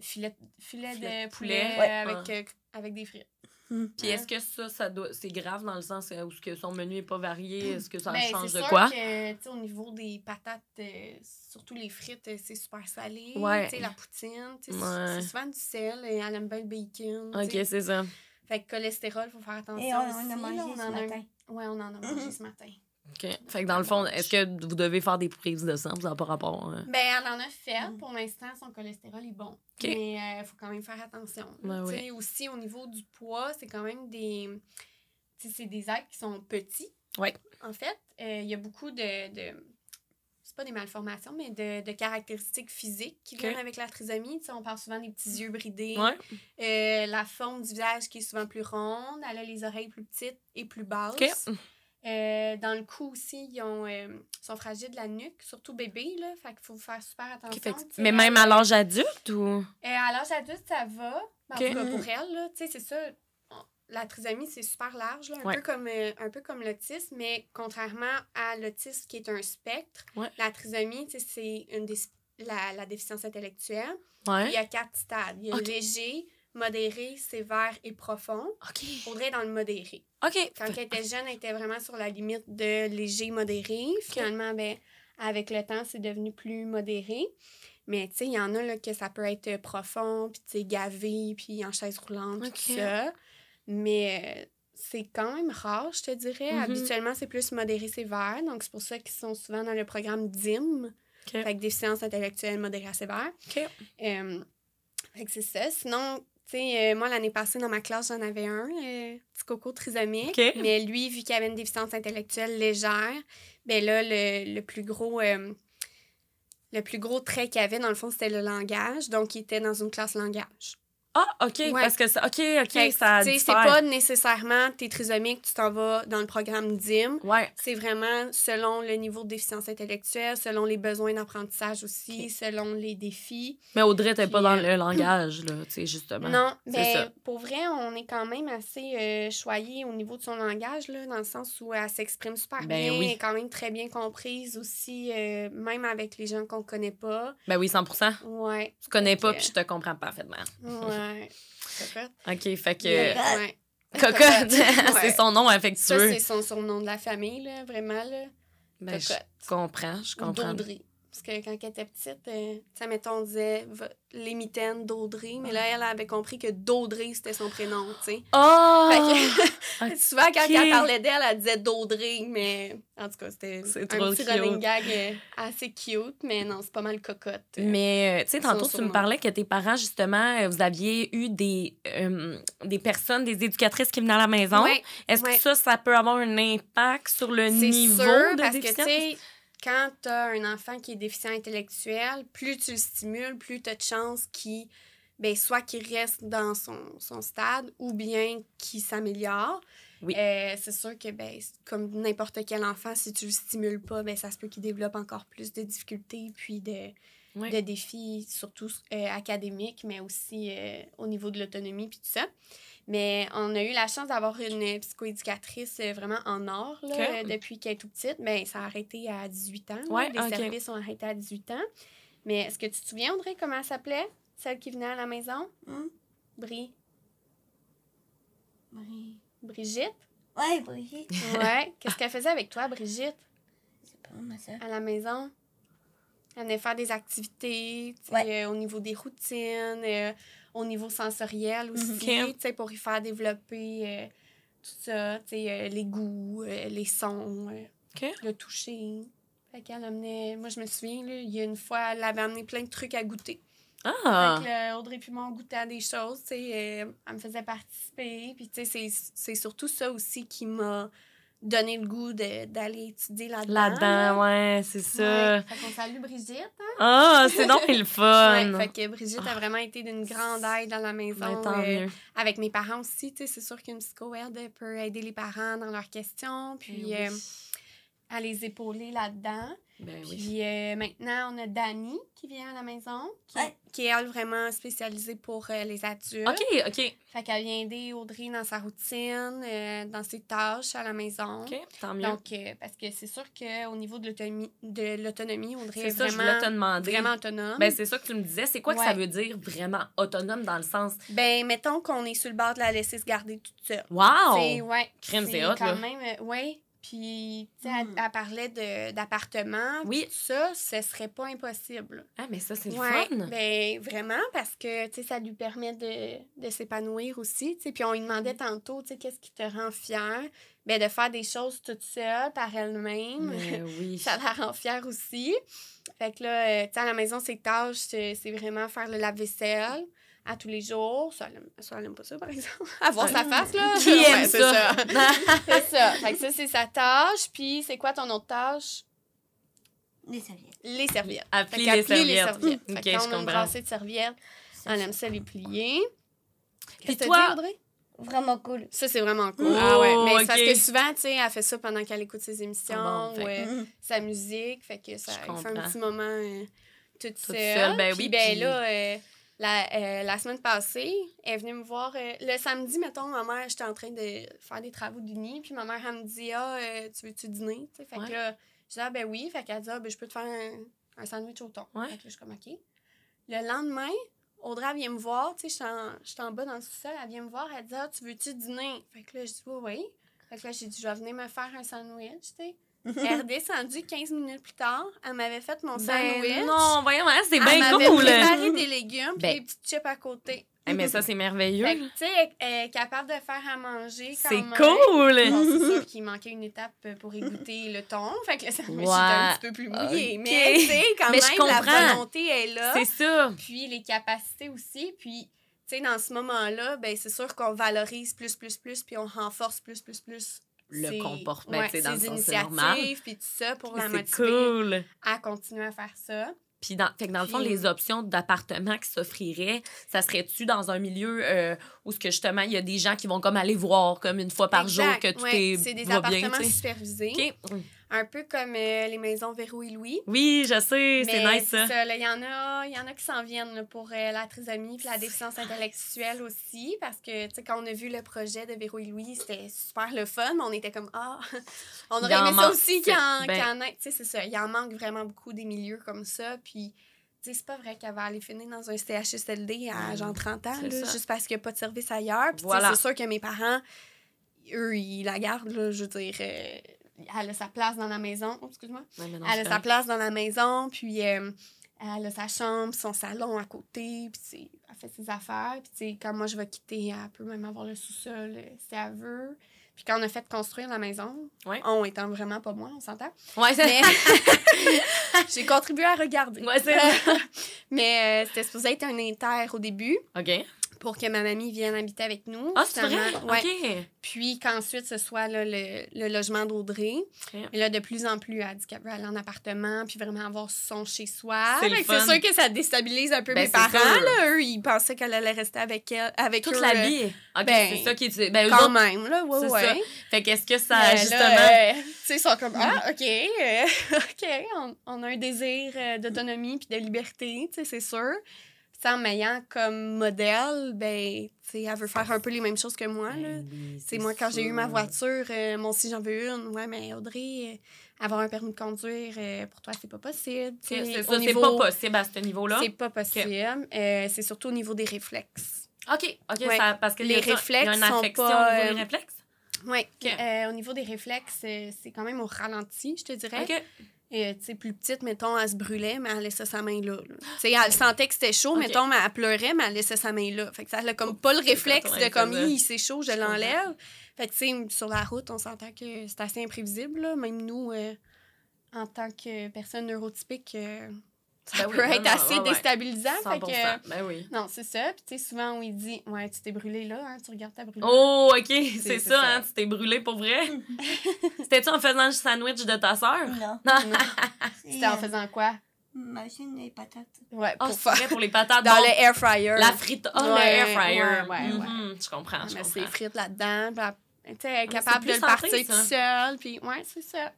Filet, filet, de poulet, avec, euh, avec des frites. Hmm. Puis est-ce que ça, ça doit, c'est grave dans le sens euh, où que son menu n'est pas varié, hmm. est-ce que ça ben, change de sûr quoi? Que, au niveau des patates, euh, surtout les frites, c'est super salé. La poutine, c'est souvent du sel et elle aime bien le bacon. Ok, c'est ça. Fait que cholestérol, faut faire attention. Et on, en a mangé ce en matin. A... Ouais, on en a mangé mm-hmm. ce matin. OK. Fait que dans le fond, est-ce que vous devez faire des prises de sang? par rapport? Hein? Ben, elle en a fait. Pour l'instant, son cholestérol est bon. Mais il euh, faut quand même faire attention. Ben Aussi, au niveau du poids, c'est quand même des... C'est des actes qui sont petits. Oui. En fait, euh, il y a beaucoup de... de c'est pas des malformations, mais de, de caractéristiques physiques qui viennent avec la trisomie. sais, on parle souvent des petits yeux bridés, ouais. Euh, la forme du visage qui est souvent plus ronde, elle a les oreilles plus petites et plus basses. Euh, dans le cou aussi, ils ont, euh, sont fragiles de la nuque, surtout bébé, là. faut faire super attention. mais même à l'âge adulte ou? Euh, à l'âge adulte, ça va. Ben, pour elle, c'est ça. La trisomie, c'est super large, un, peu comme, l'autisme, mais contrairement à l'autisme qui est un spectre, la trisomie, c'est une la, déficience intellectuelle. Il y a quatre stades. Il y a léger, modéré, sévère et profond. OK. être dans le modéré. OK. Quand elle était jeune, elle était vraiment sur la limite de léger, modéré. Finalement, ben, avec le temps, c'est devenu plus modéré. Mais tu sais, il y en a là, que ça peut être profond, puis tu gavé, puis en chaise roulante, tout ça. Mais euh, c'est quand même rare, je te dirais. Mm-hmm. Habituellement, c'est plus modéré sévère. Donc, c'est pour ça qu'ils sont souvent dans le programme DIM, avec déficience intellectuelle modérée à sévère. Euh, que c'est ça. Sinon, sais, euh, moi, l'année passée, dans ma classe, j'en avais un, le euh, petit coco trisomique. Mais lui, vu qu'il avait une déficience intellectuelle légère, ben là, le, plus gros. Euh, le plus gros trait qu'il avait, dans le fond, c'était le langage. Donc, il était dans une classe langage. Ah, OK, parce que ça. OK, OK, ça ça. Tu sais, c'est pas nécessairement t'es trisomique, tu t'en vas dans le programme DIM. Ouais. C'est vraiment selon le niveau de déficience intellectuelle, selon les besoins d'apprentissage aussi, selon les défis. Mais Audrey, t'es pas dans euh, le [CLEARS THROAT] langage, là, tu sais, justement. Non, mais ben, pour vrai, on est quand même assez euh, choyé au niveau de son langage, là, dans le sens où elle s'exprime super ben bien, oui. elle est quand même très bien comprise aussi, euh, même avec les gens qu'on connaît pas. Ben oui, 100 Ouais. Tu connais pas, puis je te comprends parfaitement. OK, fait que. Ouais. Cocotte, [LAUGHS] c'est son nom affectueux. Ça, c'est son surnom de la famille, là, vraiment. Là. Ben, je comprends, je comprends. Parce que quand elle était petite, euh, mettons, on disait les Daudry, mais là, ah. elle avait compris que d'Audrey, c'était son prénom, tu sais. Oh! [LAUGHS] [LAUGHS] souvent, quand elle parlait d'elle, elle disait d'Audrey, mais en tout cas, c'était un petit running gag euh, assez cute, mais non, c'est pas mal cocotte. Euh, mais, tu sais, tantôt, tu me parlais que tes parents, justement, vous aviez eu des, des personnes, des éducatrices qui venaient à la maison. Est-ce que ça, ça peut avoir un impact sur le niveau sûr, de parce que, quand tu as un enfant qui est déficient intellectuel, plus tu le stimules, plus tu as de chances qu'il ben, soit qu'il reste dans son, stade ou bien qu'il s'améliore. Oui. Euh, c'est sûr que, ben, comme n'importe quel enfant, si tu le stimules pas, ben, ça se peut qu'il développe encore plus de difficultés puis de, de défis, surtout euh, académiques, mais aussi euh, au niveau de l'autonomie puis tout ça. Mais on a eu la chance d'avoir une psychoéducatrice euh, vraiment en or là, euh, depuis qu'elle est toute petite. Mais ça a arrêté à 18 ans. Hein. les services ont arrêté à 18 ans. Mais est-ce que tu te souviens, André, comment elle s'appelait, celle qui venait à la maison? Hein? Brie. Brigitte? Ouais, Brigitte. Ouais. Qu'est-ce qu'elle faisait avec toi, Brigitte? pas, À la maison? Elle venait faire des activités, euh, au niveau des routines au niveau sensoriel mhm. aussi, tu sais, pour y faire développer euh, tout ça, tu sais, euh, les goûts, euh, les sons, le toucher. amenait, moi je me souviens, il y a une fois, elle avait amené plein de trucs à goûter. Ah! Audrey puis moi, on goûtait à des choses, tu sais, elle me faisait participer. Puis, tu sais, c'est surtout ça aussi qui m'a donner le goût d'aller étudier là-dedans. Là-dedans, ouais, c'est ça. On salue Brigitte. Hein? Ah, c'est donc le [LAUGHS] fun. fait que Brigitte a ah. vraiment été d'une grande aide dans la maison. Ben, euh, avec mes parents aussi, tu sais, c'est sûr qu'une psycho peut aider les parents dans leurs questions, puis ben euh, à les épauler là-dedans. Ben Puis euh, maintenant, on a Dani qui vient à la maison, qui, est vraiment spécialisée pour euh, les adultes. OK, OK. Fait qu'elle vient aider Audrey dans sa routine, euh, dans ses tâches à la maison. OK, tant mieux. Donc, parce que c'est sûr qu'au niveau de l'autonomie, Audrey est, vraiment, je vraiment autonome. Ben, c'est ça que tu me disais. C'est quoi que ça veut dire vraiment autonome dans le sens? Ben, mettons qu'on est sur le bord de la laisser se garder toute seule. Wow! C'est, ouais. c'est quand même, ouais. Puis, tu sais, elle, hmm. parlait d'appartement. Oui. ça, ce serait pas impossible. Ah, mais ça, c'est fun. Ben, vraiment, parce que, tu sais, ça lui permet de, s'épanouir aussi. Tu sais, puis on lui demandait hmm. tantôt, tu sais, qu'est-ce qui te rend fière? Ben, de faire des choses toute seule, par elle-même. [LAUGHS] Oui. ça la rend fière aussi. Fait que là, euh, tu sais, à la maison, ses tâches, c'est vraiment faire le lave-vaisselle à tous les jours. Ça, elle n'aime pas ça, par exemple. Avoir [LAUGHS] sa face, là. Qui ça? [LAUGHS] c'est ça. Fait que ça, c'est sa tâche. Puis, c'est quoi ton autre tâche? Les serviettes. Les serviettes. Appeler les serviettes. Les serviettes. Mmh. Fait okay, je on a une brassée de serviettes, elle aime ça les plier. Puis toi... Audrey? Vraiment cool. Ça, c'est vraiment cool. ah, ah ouais. Mais okay. parce que souvent, tu sais, elle fait ça pendant qu'elle écoute ses émissions ah ouais, euh, mm-hmm. sa musique. Fait que ça fait un petit moment euh, toute, seule. seule ben, puis, oui, ben là... Euh, la, euh, la semaine passée, elle est venue me voir. Euh, le samedi, mettons, ma mère, j'étais en train de faire des travaux de nid, puis ma mère, elle me dit Ah, euh, tu veux-tu dîner Fait que là, je dis Ah, ben oui. Fait qu'elle dit Ah, ben je peux te faire un, sandwich au thon. Fait que là, je suis comme OK. Le lendemain, Audrey, elle vient me voir. Tu sais, suis en, bas dans le sous-sol. Elle vient me voir. Elle dit Ah, tu veux-tu dîner Fait que là, je dis Oui, oui. Fait que là, j'ai dit Je vais venir me faire un sandwich, tu sais. Elle est redescendue 15 minutes plus tard. Elle m'avait fait mon ben sandwich. Non, voyons, hein, c'est bien cool. Elle m'avait préparé des légumes et ben. des petites chips à côté. Eh, mais ça, c'est merveilleux. Tu sais, elle est capable de faire à manger. C'est cool! Bon, c'est sûr qu'il manquait une étape pour égoutter le thon. Fait que le sandwich était un petit peu plus mouillé. Mais tu sais, quand même, la volonté est là. C'est sûr. Puis les capacités aussi. Puis tu sais, dans ce moment-là, ben c'est sûr qu'on valorise plus, plus, plus, puis on renforce plus, plus, plus le comportement, ouais, dans le sens normal. puis tout ça pour la motiver cool. à continuer à faire ça. Puis dans, fait dans le fond, les options d'appartements qui s'offriraient, ça serait-tu dans un milieu euh, où ce justement il y a des gens qui vont comme aller voir comme une fois par jour que tout ouais, est, des appartements bien, supervisés. Okay. Mm un peu comme euh, les maisons Véro et Louis. Oui, je sais, c'est nice hein. ça. Il y, en a, y en a qui s'en viennent pour euh, la trisomie puis la déficience intellectuelle aussi, parce que quand on a vu le projet de Véro et Louis, c'était super le fun, on était comme Ah, [LAUGHS] on aurait aimé ça aussi quand... en, y c'est ça. Il en manque vraiment beaucoup des milieux comme ça. Puis c'est pas vrai qu'elle va aller finir dans un CHSLD à mm, genre 30 ans, juste parce qu'il n'y a pas de service ailleurs. c'est sûr que mes parents, eux, ils la gardent, je veux dire. Euh, elle a sa place dans la maison. Oh, excuse-moi. elle a sa place dans la maison, puis euh, elle a sa chambre, son salon à côté, puis elle fait ses affaires. Puis quand moi je vais quitter, elle peut même avoir le sous-sol euh, si elle veut. Puis quand on a fait construire la maison, on étant vraiment pas moi, on s'entend. Ouais, [LAUGHS] J'ai contribué à regarder. Ouais, c'est [LAUGHS] Mais euh, c'était supposé être un inter au début. OK pour que ma mamie vienne habiter avec nous. Ah, c'est vrai? Puis qu'ensuite, ce soit le, logement d'Audrey. Et là, de plus en plus, elle veut aller en appartement, puis vraiment avoir son chez-soi. C'est sûr que ça déstabilise un peu ben, mes parents. eux, ils pensaient qu'elle allait rester avec elle. Avec Toute la euh, vie. c'est ben, ça qui est... Ben, quand même, là, ouais, Ça. Fait qu'est-ce que ça, justement... Euh, tu sais, comme, ah, mm. OK, euh, [LAUGHS] OK, on, on, a un désir d'autonomie puis de liberté, tu sais, c'est sûr en m'ayant comme modèle, ben, tu elle veut faire un peu les mêmes choses que moi. Ben là. c'est moi, quand j'ai eu ma voiture, euh, moi aussi, j'en veux une. Ouais, mais Audrey, euh, avoir un permis de conduire, euh, pour toi, c'est pas possible. C'est, ça, c'est pas possible à ce niveau-là. C'est pas possible. c'est surtout au niveau des réflexes. OK, OK, parce que les réflexes. Il y a une affection au niveau des réflexes? Oui. au niveau des réflexes, c'est quand même au ralenti, je te dirais. OK. Euh, sais, plus petite, mettons, elle se brûlait, mais elle laissait sa main là. Tu sais, elle sentait que c'était chaud, mettons, mais elle pleurait, mais elle laissait sa main là. Fait que ça, elle a comme oh, pas le réflexe de comme, il c'est chaud, je l'enlève. Fait que, tu sais, sur la route, on sentait que c'était assez imprévisible, là. Même nous, euh, en tant que personne neurotypique, euh, ça ben peut être assez déstabilisant. fait que, ben oui. Non, c'est ça. Puis, tu sais, souvent, on il dit Ouais, tu t'es brûlé là, hein, tu regardes ta brûlure. Oh, OK, c'est ça, Hein, tu t'es brûlé pour vrai. [LAUGHS] C'était-tu en faisant le sandwich de ta sœur? Non. [LAUGHS] C'était en faisant quoi? Machine les patates. Ouais, oh, pour, faire... pour les patates. Dans le air fryer. La frite. Oh, le air fryer. Ouais, ouais, mm -hmm, Je comprends. Elle ses frites là-dedans. Tu sais, ah, capable de le partir tout seul. Puis, ouais, c'est ça.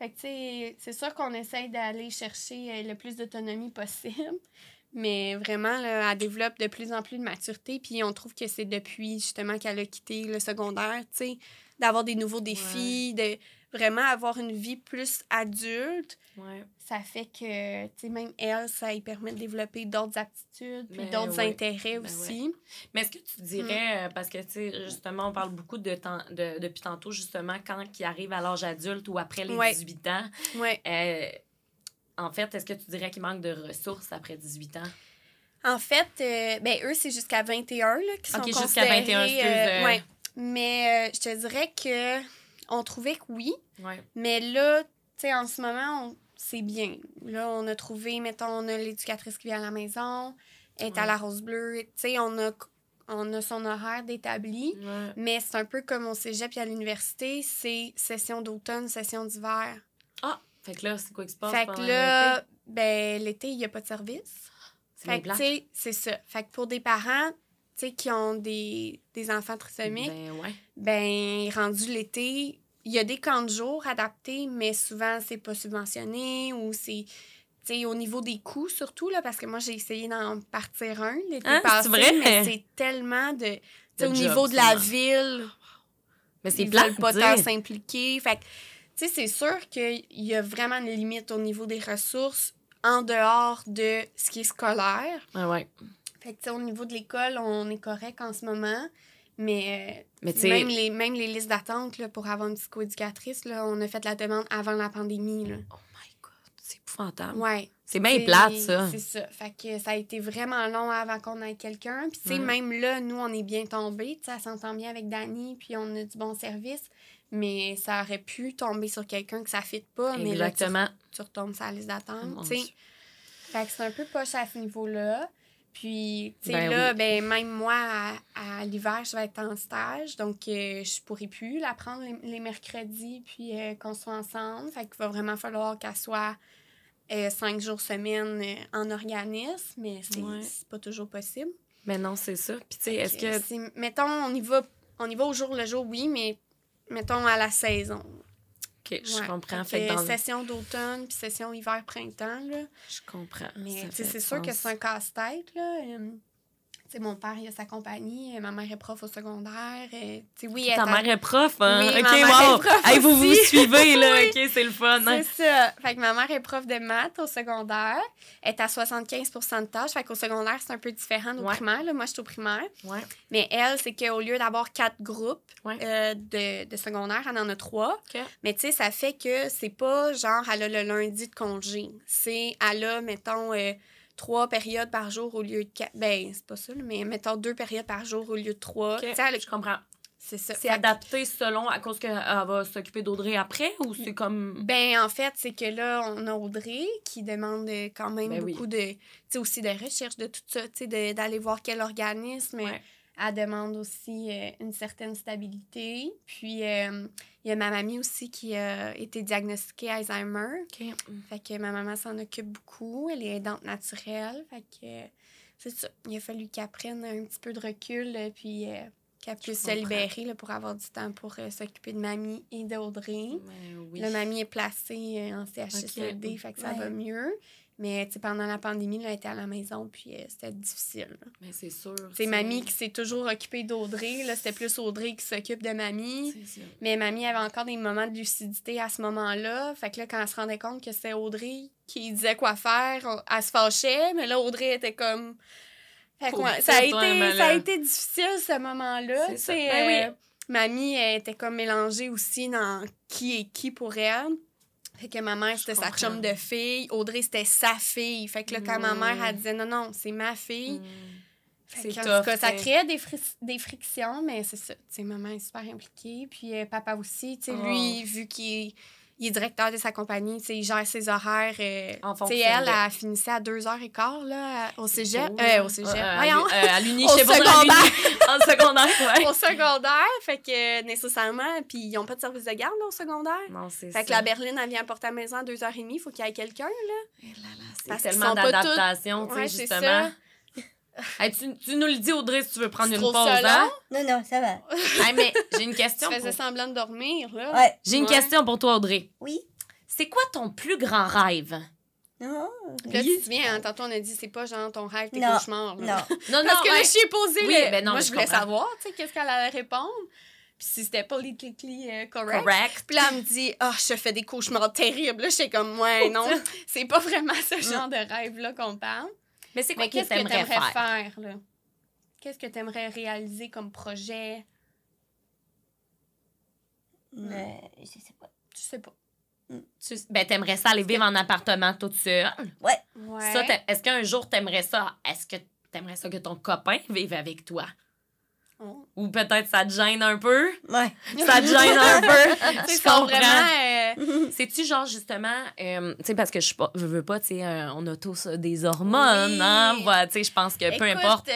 Fait que, tu sais, c'est sûr qu'on essaye d'aller chercher euh, le plus d'autonomie possible. [LAUGHS] Mais vraiment, là, elle développe de plus en plus de maturité. Puis on trouve que c'est depuis justement qu'elle a quitté le secondaire, tu sais, d'avoir des nouveaux défis, de vraiment avoir une vie plus adulte, ça fait que, tu sais, même elle, ça lui permet de développer d'autres aptitudes, puis ben d'autres intérêts ben aussi. Mais est-ce que tu dirais, mm. euh, parce que, tu sais, justement, on parle beaucoup de, temps, de depuis tantôt, justement, quand qui arrive à l'âge adulte ou après les 18 ans, euh, en fait, est-ce que tu dirais qu'il manque de ressources après 18 ans? En fait, euh, ben, eux, c'est jusqu'à 21 là, qui sont jusqu'à 21, c'est... Euh, Mais je te dirais que on trouvait que oui. Mais là, tu sais, en ce moment, c'est bien. Là, on a trouvé, mettons, on a l'éducatrice qui vient à la maison, elle est à la rose bleue, tu sais, on a, on a son horaire d'établi. Mais c'est un peu comme au cégep puis à l'université, c'est session d'automne, session d'hiver. Ah! Fait que là, c'est quoi qui se passe? Fait que là, l'été, ben, il n'y a pas de service. Fait que, tu sais, c'est ça. Fait que pour des parents, qui ont des, des enfants trisomiques, ben, ouais. ben rendu l'été, il y a des camps de jour adaptés, mais souvent, c'est pas subventionné ou c'est. au niveau des coûts surtout, là, parce que moi, j'ai essayé d'en partir un l'été hein, vrai? mais c'est tellement de... au niveau de la ville, mais c'est pas s'impliquer. Fait tu sais, c'est sûr qu'il y a vraiment une limite au niveau des ressources en dehors de ce qui est scolaire. Ah ouais. Fait que, au niveau de l'école, on est correct en ce moment. Mais, euh, même, les, même les listes d'attente pour avoir une psychoéducatrice, là, on a fait la demande avant la pandémie. Là. Oh my God, c'est épouvantable. Ouais. C'est bien plate, ça. C'est ça. Fait que ça a été vraiment long avant qu'on ait quelqu'un. Puis, tu sais, même là, nous, on est bien tombés. Tu sais, s'entend bien avec Dani, puis on a du bon service. Mais ça aurait pu tomber sur quelqu'un que ça ne fit pas. Mais là, tu, tu retombes sur la liste d'attente. Oh fait que c'est un peu poche à ce niveau-là. Puis, tu sais, ben là, ben, même moi, à, l'hiver, je vais être en stage, donc euh, je pourrais plus la prendre les, mercredis, puis euh, qu'on soit ensemble. Fait qu'il va vraiment falloir qu'elle soit euh, cinq jours semaine en organisme, mais c'est pas toujours possible. Mais non, c'est ça. Puis, tu sais, est-ce que. mettons, on y, va, on y va au jour le jour, oui, mais mettons à la saison je comprends. Fait que session d'automne, puis session hiver-printemps. Je comprends. Mais c'est sûr que c'est un casse-tête. là mon père, il a sa compagnie, euh, ma mère est prof au secondaire. Euh, oui, Ta mère est prof, hein? OK, ma mère vous vous suivez, là. [LAUGHS] OK, c'est le fun. Hein? C'est ça. Fait que ma mère est prof de maths au secondaire. Elle est à 75 de tâches. Fait qu'au secondaire, c'est un peu différent au primaire. Moi, je suis au primaire. Mais elle, c'est qu'au lieu d'avoir quatre groupes euh, de, secondaire, elle en a trois. Mais tu sais, ça fait que c'est pas genre, elle a le lundi de congé. C'est, elle a, mettons trois périodes par jour au lieu de quatre. Ben, c'est pas ça, mais mettons deux périodes par jour au lieu de trois. Je comprends. C'est ça. C'est adapté selon à cause qu'elle va s'occuper d'Audrey après ou c'est comme. Ben, en fait, c'est que là, on a Audrey qui demande euh, quand même ben beaucoup de. Tu sais, aussi de recherche, de tout ça, tu sais, d'aller voir quel organisme elle demande aussi euh, une certaine stabilité. Puis, euh, il y a ma mamie aussi qui a été diagnostiquée Alzheimer. Mm. Fait que ma maman s'en occupe beaucoup. Elle est aidante naturelle. Fait que c'est Il a fallu qu'elle prenne un petit peu de recul, euh, puis qu'elle puisse se libérer pour avoir du temps pour s'occuper de mamie et d'Audrey. Ben La mamie est placée en CHSLD, fait que ça va mieux. Mais pendant la pandémie, elle était à la maison, puis euh, c'était difficile. Mais c'est sûr. C'est mamie qui s'est toujours occupée d'Audrey. Là, c'était plus Audrey qui s'occupe de mamie. Mais mamie avait encore des moments de lucidité à ce moment-là. Fait que là, quand elle se rendait compte que c'est Audrey qui disait quoi faire, elle se fâchait. Mais là, Audrey était comme. Fait ça, a été, a été difficile, ce moment-là. C'est ben oui. Euh, mamie était comme mélangée aussi dans qui est qui pour elle. Fait que ma mère, c'était sa chum de fille. Audrey, c'était sa fille. Fait que là, quand ma mère, elle mm. disait non, non, c'est ma fille. Mm. Fait que, ça créait des, frictions, mais c'est ça. Tu sais, maman est super impliquée. Puis euh, papa aussi, tu sais, lui, oh. vu qu'il il est directeur de sa compagnie, il gère ses horaires. Et, euh, en fonction elle, elle, elle finissait à 2h15 euh, là, au cégep. Euh, [LAUGHS] au cégep. Voyons. à l'uni, Secondaire. en secondaire, [LAUGHS] ouais. Au secondaire, fait que nécessairement, puis ils n'ont pas de service de garde au secondaire. Non, c'est Fait que la berline, elle vient porter à la maison à 2h30, il faut qu'il y ait quelqu'un. là. Eh là, là c'est tellement d'adaptation, tu sais, justement tu, nous le dis, Audrey, si tu veux prendre une pause. Hein? Non, non, ça va. [LAUGHS] mais j'ai une question. tu faisais semblant de dormir, là. J'ai une question pour toi, Audrey. Oui. C'est quoi ton plus grand rêve? Non. Là, tu te hein, tantôt, on a dit, c'est pas genre ton rêve, tes cauchemars. Non. non, non. Parce que le chien je suis posée. Oui, ben non, Moi, je voulais savoir, tu sais, qu'est-ce qu'elle allait répondre. Puis si c'était pas euh, correct. correct. Puis là, elle me dit, ah, oh, je fais des cauchemars terribles. Là, je sais comme, moi. non, c'est pas vraiment ce mm. genre de rêve-là qu'on parle. Mais c'est quoi qu'est-ce que t'aimerais faire, là? Qu'est-ce que tu aimerais réaliser comme projet? Hmm. je sais pas. Tu sais pas. Hmm. Tu, ben, t'aimerais ça aller vivre en appartement toute seule. Ouais. ouais. est-ce qu'un jour t'aimerais ça? Est-ce que t'aimerais ça que ton copain vive avec toi? Oh. Ou peut-être ça te gêne un peu. Ouais. Ça te gêne un peu. [LAUGHS] je comprends. Euh, c'est-tu [LAUGHS] genre justement, euh, tu sais, parce que je, je veux pas, tu sais, euh, on a tous euh, des hormones, hein? Bah, tu sais, je pense que peu importe.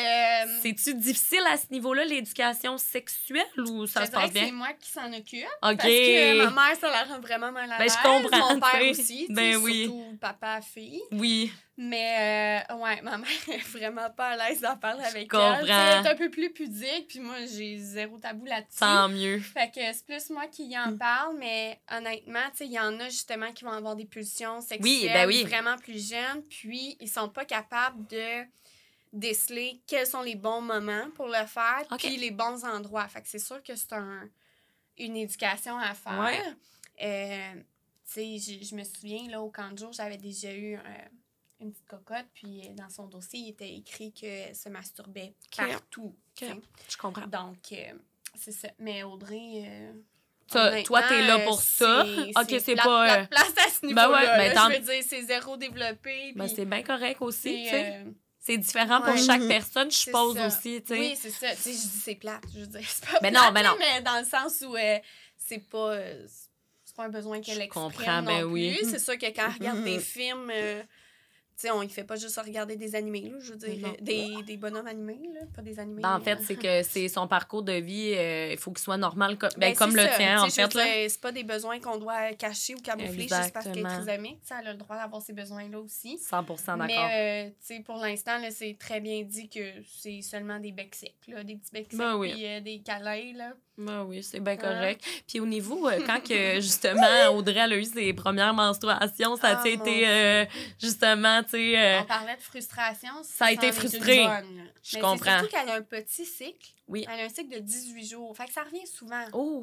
C'est-tu difficile à ce niveau-là, l'éducation sexuelle ou ça se passe bien? C'est moi qui s'en occupe. Parce que ma mère, ça la rend vraiment mal à ben, l'aise. Mon père aussi, ben surtout papa-fille. Oui. Mais euh, ouais, ma [LAUGHS] mère est vraiment pas à l'aise d'en parler avec je elle. Elle est un peu plus pudique, puis moi, j'ai zéro tabou là-dessus. Tant mieux. Fait que c'est plus moi qui en mm. parle, mais honnêtement, tu sais, il y en a justement qui vont avoir des pulsions ben sexuelles oui, vraiment plus jeunes, puis ils sont pas capables de déceler quels sont les bons moments pour le faire, puis les bons endroits. Fait que c'est sûr que c'est un, une éducation à faire. Ouais. Euh, tu sais, je me souviens, là, au camp de jour, j'avais déjà eu... Euh, une petite cocotte, puis euh, dans son dossier, il était écrit qu'elle se masturbait partout. Je comprends. Donc, euh, c'est ça. Mais Audrey. Euh, toi, t'es là pour ça. Ok, c'est pas. La place à ce ben niveau-là. Ben ouais, mais je veux dire, c'est zéro développé. Ben c'est bien correct aussi, C'est différent pour chaque personne, je suppose aussi, tu sais. Oui, c'est ça. Tu sais, je dis c'est plate. Je veux [LAUGHS] c'est pas ben non, mais ben non. mais dans le sens où c'est pas. c'est pas un besoin qu'elle exprime. Je comprends, non plus. oui. C'est sûr que quand elle regarde des mm-hmm. films sais, on ne fait pas juste regarder des animés, je veux dire, des, des bonhommes animés, là, pas des animés. Ben, en fait, c'est que c'est son parcours de vie, euh, il faut qu'il soit normal ben, ben, comme, le tien, en fait. C'est pas des besoins qu'on doit cacher ou camoufler juste parce qu'elle est trisomique. elle a le droit d'avoir ses besoins-là aussi. 100 d'accord. Mais euh, pour l'instant, c'est très bien dit que c'est seulement des becs secs, des petits becs secs, euh, des calais, Là, ben oui, c'est bien euh. correct. Puis au niveau, euh, quand que [LAUGHS] justement Audrey a eu ses premières menstruations, ça a ah, été euh, justement, tu sais. On parlait de frustration. Ça a été frustré. Je Mais comprends. Surtout qu'elle a un petit cycle. Oui. Elle a un cycle de 18 jours. Fait que ça revient souvent. Oh,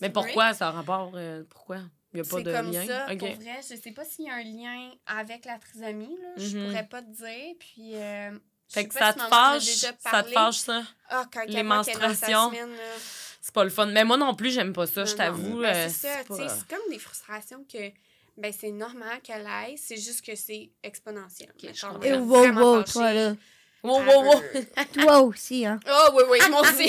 Mais pourquoi ça a rapport? pourquoi? Il n'y a pas de comme lien. Ça, Pour vrai, je sais pas s'il y a un lien avec la trisomie. Là. ne Je mhm. pourrais pas te dire. Puis. fait que ça, te fâche, ça te fâche, ça? Ah, quand les menstruations. Semaine, c'est pas le fun. Mais moi non plus, j'aime pas ça, je t'avoue. Ben, euh, c'est ça, comme des frustrations que ben c'est normal qu'elle aille, c'est juste que c'est exponentiel. Okay, je Et wow, wow, toi là, Wow, wow, wow. Toi aussi, hein? Oh, oui, oui, moi aussi. [LAUGHS] je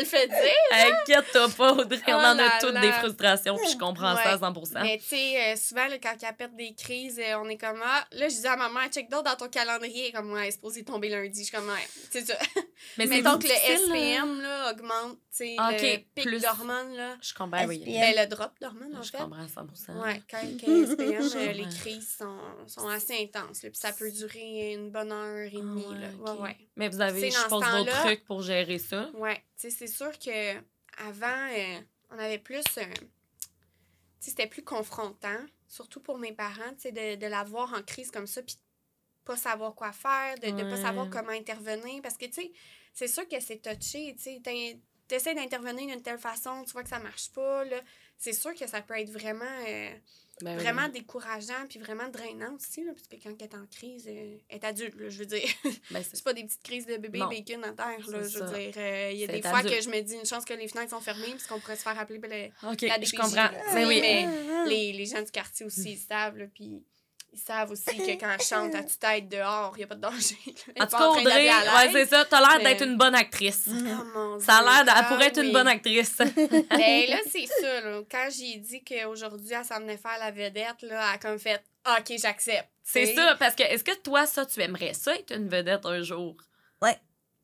le fais dire. Hein. Inquiète-toi pas, Audrey. on oh en a toutes des frustrations, puis je comprends ça à 100 Mais tu sais, euh, souvent, quand elle perd des crises, euh, on est comme, ah, là, je dis à maman, check d'autres dans ton calendrier. Comme, ouais, c'est est tomber lundi. Je suis comme, ouais, c'est ça. [LAUGHS] » Mais mettons donc le SPM, là, augmente, tu sais, le pic plus... d'hormones, là. Je comprends, oui. Ben, le drop d'hormones, en je fait. Je comprends 100 Ouais, quand, quand SPM, [LAUGHS] euh, les crises sont, sont assez intenses, puis ça peut durer une bonne heure et ah demie. là. Ouais, Mais vous avez, je pense, vos trucs pour gérer ça. Oui. C'est sûr que avant euh, on avait plus. Euh, sais, c'était plus confrontant, surtout pour mes parents, de, de la voir en crise comme ça, puis pas savoir quoi faire, de ne pas savoir comment intervenir. Parce que, tu sais, c'est sûr que c'est touché. Tu essaies d'intervenir d'une telle façon, tu vois que ça marche pas. C'est sûr que ça peut être vraiment. Euh, ben vraiment décourageant, puis vraiment drainant aussi, là, parce que quand elle est en crise, euh, est adulte, je veux dire. Ben, [LAUGHS] c'est pas des petites crises de bébé non. bacon en terre, je veux dire. Euh, il y a des fois que je me dis une chance que les fenêtres sont fermées, parce qu'on pourrait se faire appeler ben, la DPJ, Je comprends. mais oui, les, les, gens du quartier aussi, ils puis ils savent aussi que quand elle chante à tu tête dehors, il n'y a pas de danger. En tout cas, Audrey, c'est ça, t'as l'air d'être une bonne actrice. Oh, ça a l'air, elle ah pourrait être une bonne actrice. Mais [LAUGHS] ben, là, c'est ça, quand j'ai dit qu'aujourd'hui, elle s'en venait faire la vedette, là, elle a comme fait « OK, j'accepte ». C'est ça, parce que est-ce que toi, ça, tu aimerais ça être une vedette un jour? Ouais.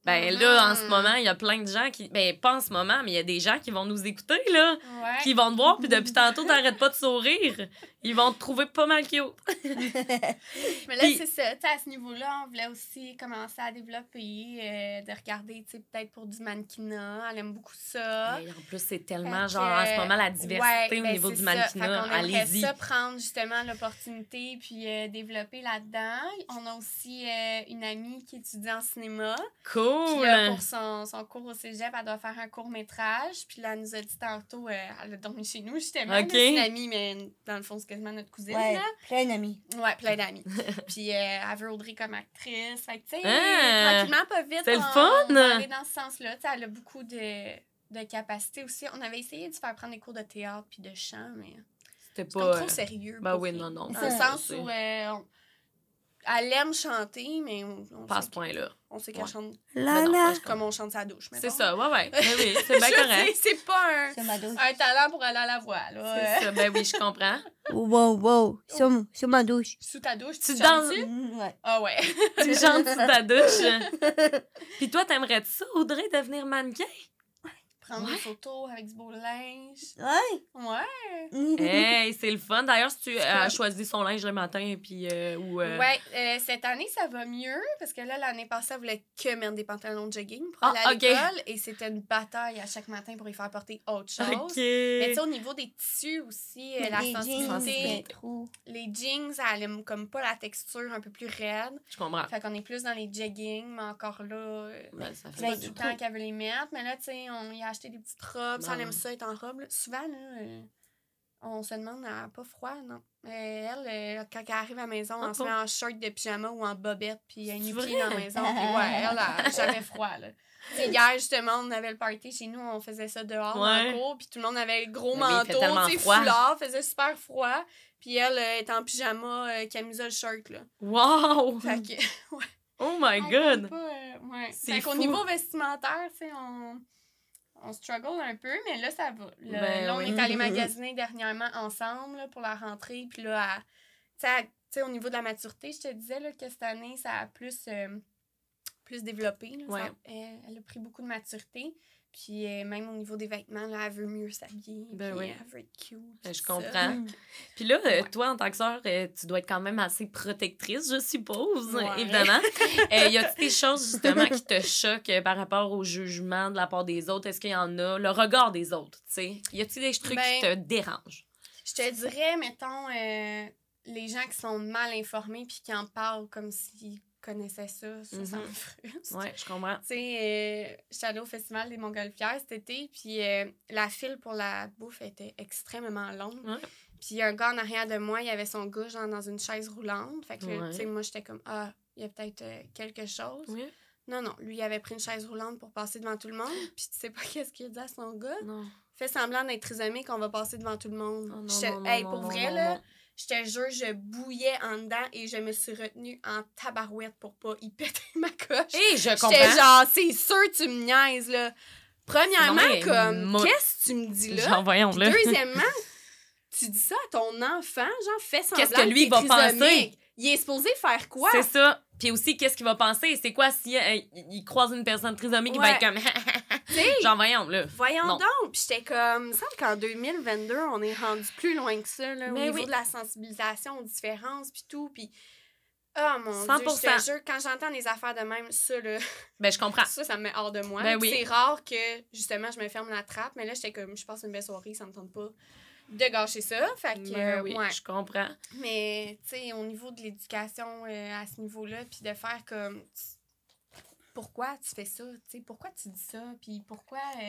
Ben mm-hmm. là, en ce moment, il y a plein de gens qui. Ben, pas en ce moment, mais il y a des gens qui vont nous écouter, là. Qui vont te voir, puis depuis tantôt, t'arrêtes pas de sourire. Ils vont te trouver pas mal cute. [LAUGHS] mais là, c'est ça. sais, à ce niveau-là, on voulait aussi commencer à développer, euh, de regarder, tu sais, peut-être pour du mannequinat. Elle aime beaucoup ça. Et ben, en plus, c'est tellement, genre, en ce moment, la diversité au ben, niveau du ça. mannequinat. Allez-y. ça prendre justement l'opportunité, puis euh, développer là-dedans. On a aussi euh, une amie qui étudie en cinéma. Cool! Puis euh, pour son, cours au cégep, elle doit faire un court-métrage. Puis là, elle nous a dit tantôt, euh, elle a dormi chez nous, justement. Okay. C'est une amie, mais dans le fond, c'est quasiment notre cousine. Ouais, plein d'amis. Ouais, plein [LAUGHS] d'amis. puis euh, elle veut Audrey comme actrice. Fait que, tu sais, ah! tranquillement, pas vite. C'est le fun! On est dans ce sens-là. elle a beaucoup de, de capacités aussi. On avait essayé de faire prendre des cours de théâtre puis de chant, mais... C'était pas... trop sérieux. Ben oui, non, non. Dans le sens où elle aime chanter, mais on, pas ce point-là. On sait qu'elle chante comme on chante sa douche. C'est ça, ouais, ouais. Ben oui, [LAUGHS] c'est bien correct. C'est pas un, talent pour aller à la voix. C'est ça, ben oui, je comprends. Wow, wow, sur, ma douche. Sous ta douche, tu, danses? Mmh, ah ouais. tu [LAUGHS] chantes sous ta douche. [LAUGHS] Puis toi, t'aimerais-tu ça, Audrey, devenir mannequin? prendre des photos avec du beau linge. Ouais. Ouais. Hé, mmh. eh, ben, c'est le fun. D'ailleurs, si tu euh, as choisi son linge le matin, puis. Euh, ou, euh, Ouais, cette année, ça va mieux, parce que là, l'année passée, elle voulait que mettre des pantalons de jogging pour aller à ah, l'école, et c'était une bataille à chaque matin pour y faire porter autre [LAUGHS] chose. Mais tu sais, au niveau des tissus aussi, la les sensibilité. les jeans, elle aime comme pas la texture un peu plus raide. Je comprends. Fait qu'on est plus dans les jogging, mais encore là, ben, ça fait ben, du temps qu'elle veut les mettre. Mais là, tu sais, on y a acheté des petites robes, ça, elle aime ça être en robe. Souvent, là on se demande, elle n'a pas froid, non? Euh, elle, euh, quand elle arrive à la maison, ah, elle se met en short de pyjama ou en bobette, puis elle une dans la maison. Puis ouais, [LAUGHS] elle, n'a jamais froid, là. hier, justement, on avait le party chez nous, on faisait ça dehors, en cours, puis tout le monde avait le gros manteau, tu foulard, faisait super froid. Puis elle était euh, est en pyjama, camisole short, là. Wow! Fait [LAUGHS] Oh my god! Fait qu'au niveau vestimentaire, tu on on struggle un peu, mais là, ça va. Là, ben on est allé [LAUGHS] magasiner dernièrement ensemble pour la rentrée. Puis là, tu sais, au niveau de la maturité, je te disais là, que cette année, ça a plus, euh, plus développé. elle a pris beaucoup de maturité. Puis euh, même au niveau des vêtements, là, elle veut mieux s'habiller. Ben elle veut être cute. Ben, je comprends. Puis là, euh, toi, en tant que sœur, euh, tu dois être quand même assez protectrice, je suppose, évidemment. Il [LAUGHS] y a-t-il des choses, justement, qui te choquent par rapport au jugement de la part des autres? Est-ce qu'il y en a? Le regard des autres, tu sais? Y a-t-il des trucs qui ben, te dérangent? Je te dirais, mettons, les gens qui sont mal informés puis qui en parlent comme si connaissais ça, ça, mm-hmm. me frustre. je comprends. Tu sais, euh, au Festival des Montgolfières cet été, puis euh, la file pour la bouffe était extrêmement longue. Puis un gars en arrière de moi, il avait son gars genre dans une chaise roulante. Fait que, tu sais, moi, j'étais comme, ah, il y a peut-être euh, quelque chose. Oui. Non, non, lui, il avait pris une chaise roulante pour passer devant tout le monde. [GASPS] Puis tu sais pas [LAUGHS] qu'est-ce qu'il dit à son gars. Non. Fait semblant d'être trisomique, on va passer devant tout le monde. Oh, non, pour vrai, là, je te jure, je bouillais en dedans et je me suis retenue en tabarouette pour pas y [LAUGHS] péter ma coche. Et je comprends. J'étais genre, c'est sûr, tu me niaises, là. Premièrement, comme, qu'est-ce que tu me dis là? Genre, voyons, là. Deuxièmement, [LAUGHS] tu dis ça à ton enfant, genre, fais semblant Qu'est-ce que lui va penser? Il est supposé faire quoi? C'est ça. Puis aussi, qu'est-ce qu'il va penser? C'est quoi si euh, croise une personne trisomique, qui va être comme. [LAUGHS] Genre, voyons, là. Voyons donc. Puis j'étais comme. Il me semble qu'en 2022, on est rendu plus loin que ça, là, Mais au niveau de la sensibilisation aux différences, puis tout. Puis. oh, mon Dieu, je te jure, quand j'entends des affaires de même, ça, là... [LAUGHS] Ben, je comprends. Ça, ça me met hors de moi. Ben, oui. C'est rare que, justement, je me ferme la trappe, mais là, j'étais comme, je passe une belle soirée, ça me tente pas de gâcher ça. Fait que, ben je comprends. Mais, tu sais, au niveau de l'éducation euh, à ce niveau-là, puis de faire comme. Pourquoi tu fais ça? Tu sais, pourquoi tu dis ça? Puis pourquoi. Euh,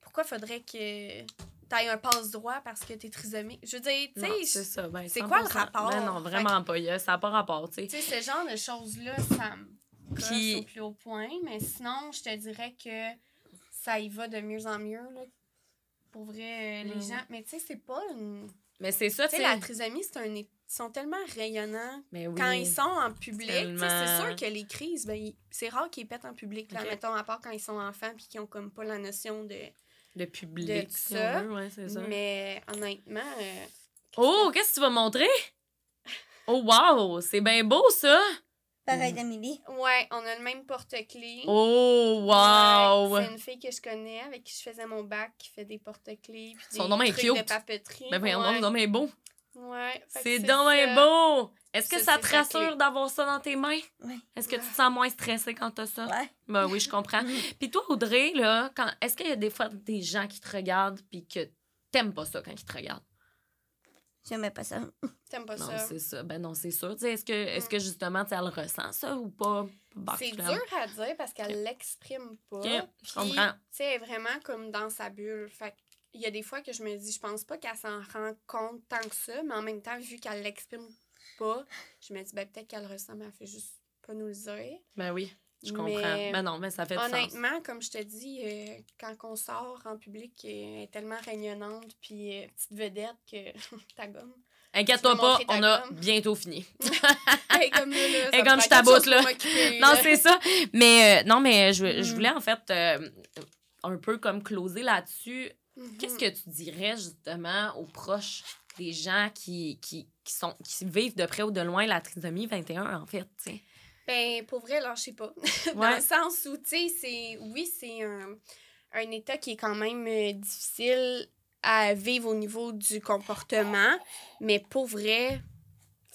pourquoi faudrait que tu un passe-droit parce que t'es trisomique? Je veux dire, tu sais. C'est ça, ben, C'est quoi le rapport? Ben non, vraiment pas. ça n'a pas rapport, tu sais. Tu sais, ce genre de choses-là, ça me. Pis... au plus haut point. Mais sinon, je te dirais que ça y va de mieux en mieux. Là pour vrai, euh, les gens. Mais tu sais, c'est pas une. Mais c'est ça, tu sais. la trisomie, c'est un. Ils sont tellement rayonnants mais oui, quand ils sont en public. C'est sûr que les crises, ben, c'est rare qu'ils pètent en public, là, mettons, à part quand ils sont enfants puis qu'ils ont comme pas la notion de. De public. De ça. Mais honnêtement. Euh, oh, qu'est-ce que tu vas montrer? [LAUGHS] Oh, wow! C'est bien beau, ça! Pareil mm. d'Amélie. Ouais, on a le même porte-clés. Oh, wow! c'est une fille que je connais avec qui je faisais mon bac qui fait des porte-clés. Son nom est cute. De papeterie. Ben voyons, nom est beau. Ouais. C'est dommage beau! Est-ce que ça, te rassure d'avoir ça dans tes mains? Oui. Est-ce que tu te sens moins stressée quand t'as ça? Oui. Ben oui, je comprends. Mm-hmm. puis toi, Audrey, là, quand... est-ce qu'il y a des fois des gens qui te regardent puis que t'aimes pas ça quand ils te regardent? J'aimais pas ça. pas non, c'est ça. Ben non, c'est sûr. est-ce que, est que mm. justement, elle ressent ça ou pas? c'est dur à dire parce qu'elle l'exprime pas. je comprends. elle vraiment comme dans sa bulle. Fait il y a des fois que je me dis, je pense pas qu'elle s'en rend compte tant que ça, mais en même temps, vu qu'elle l'exprime pas, je me dis, ben peut-être qu'elle ressent, mais elle fait juste pas nous le dire. Ben oui. Je comprends. Mais, ben non, mais ça fait Honnêtement, comme je te dis, euh, quand on sort en public, euh, elle est tellement régnonnante puis euh, petite vedette que [LAUGHS] ta gomme. Inquiète-toi pas, on a [LAUGHS] bientôt fini. et comme, je taboute, là. non, c'est ça. Mais non, mais je, mm-hmm. voulais en fait un peu comme closer là-dessus. Mm-hmm. Qu'est-ce que tu dirais justement aux proches des gens qui, qui, qui, sont, qui vivent de près ou de loin la trisomie 21, en fait, t'sais? Ben, pour vrai, là, je sais pas. [LAUGHS] Dans le sens où, tu sais, c'est. Oui, c'est un, un, état qui est quand même euh, difficile à vivre au niveau du comportement, mais pour vrai.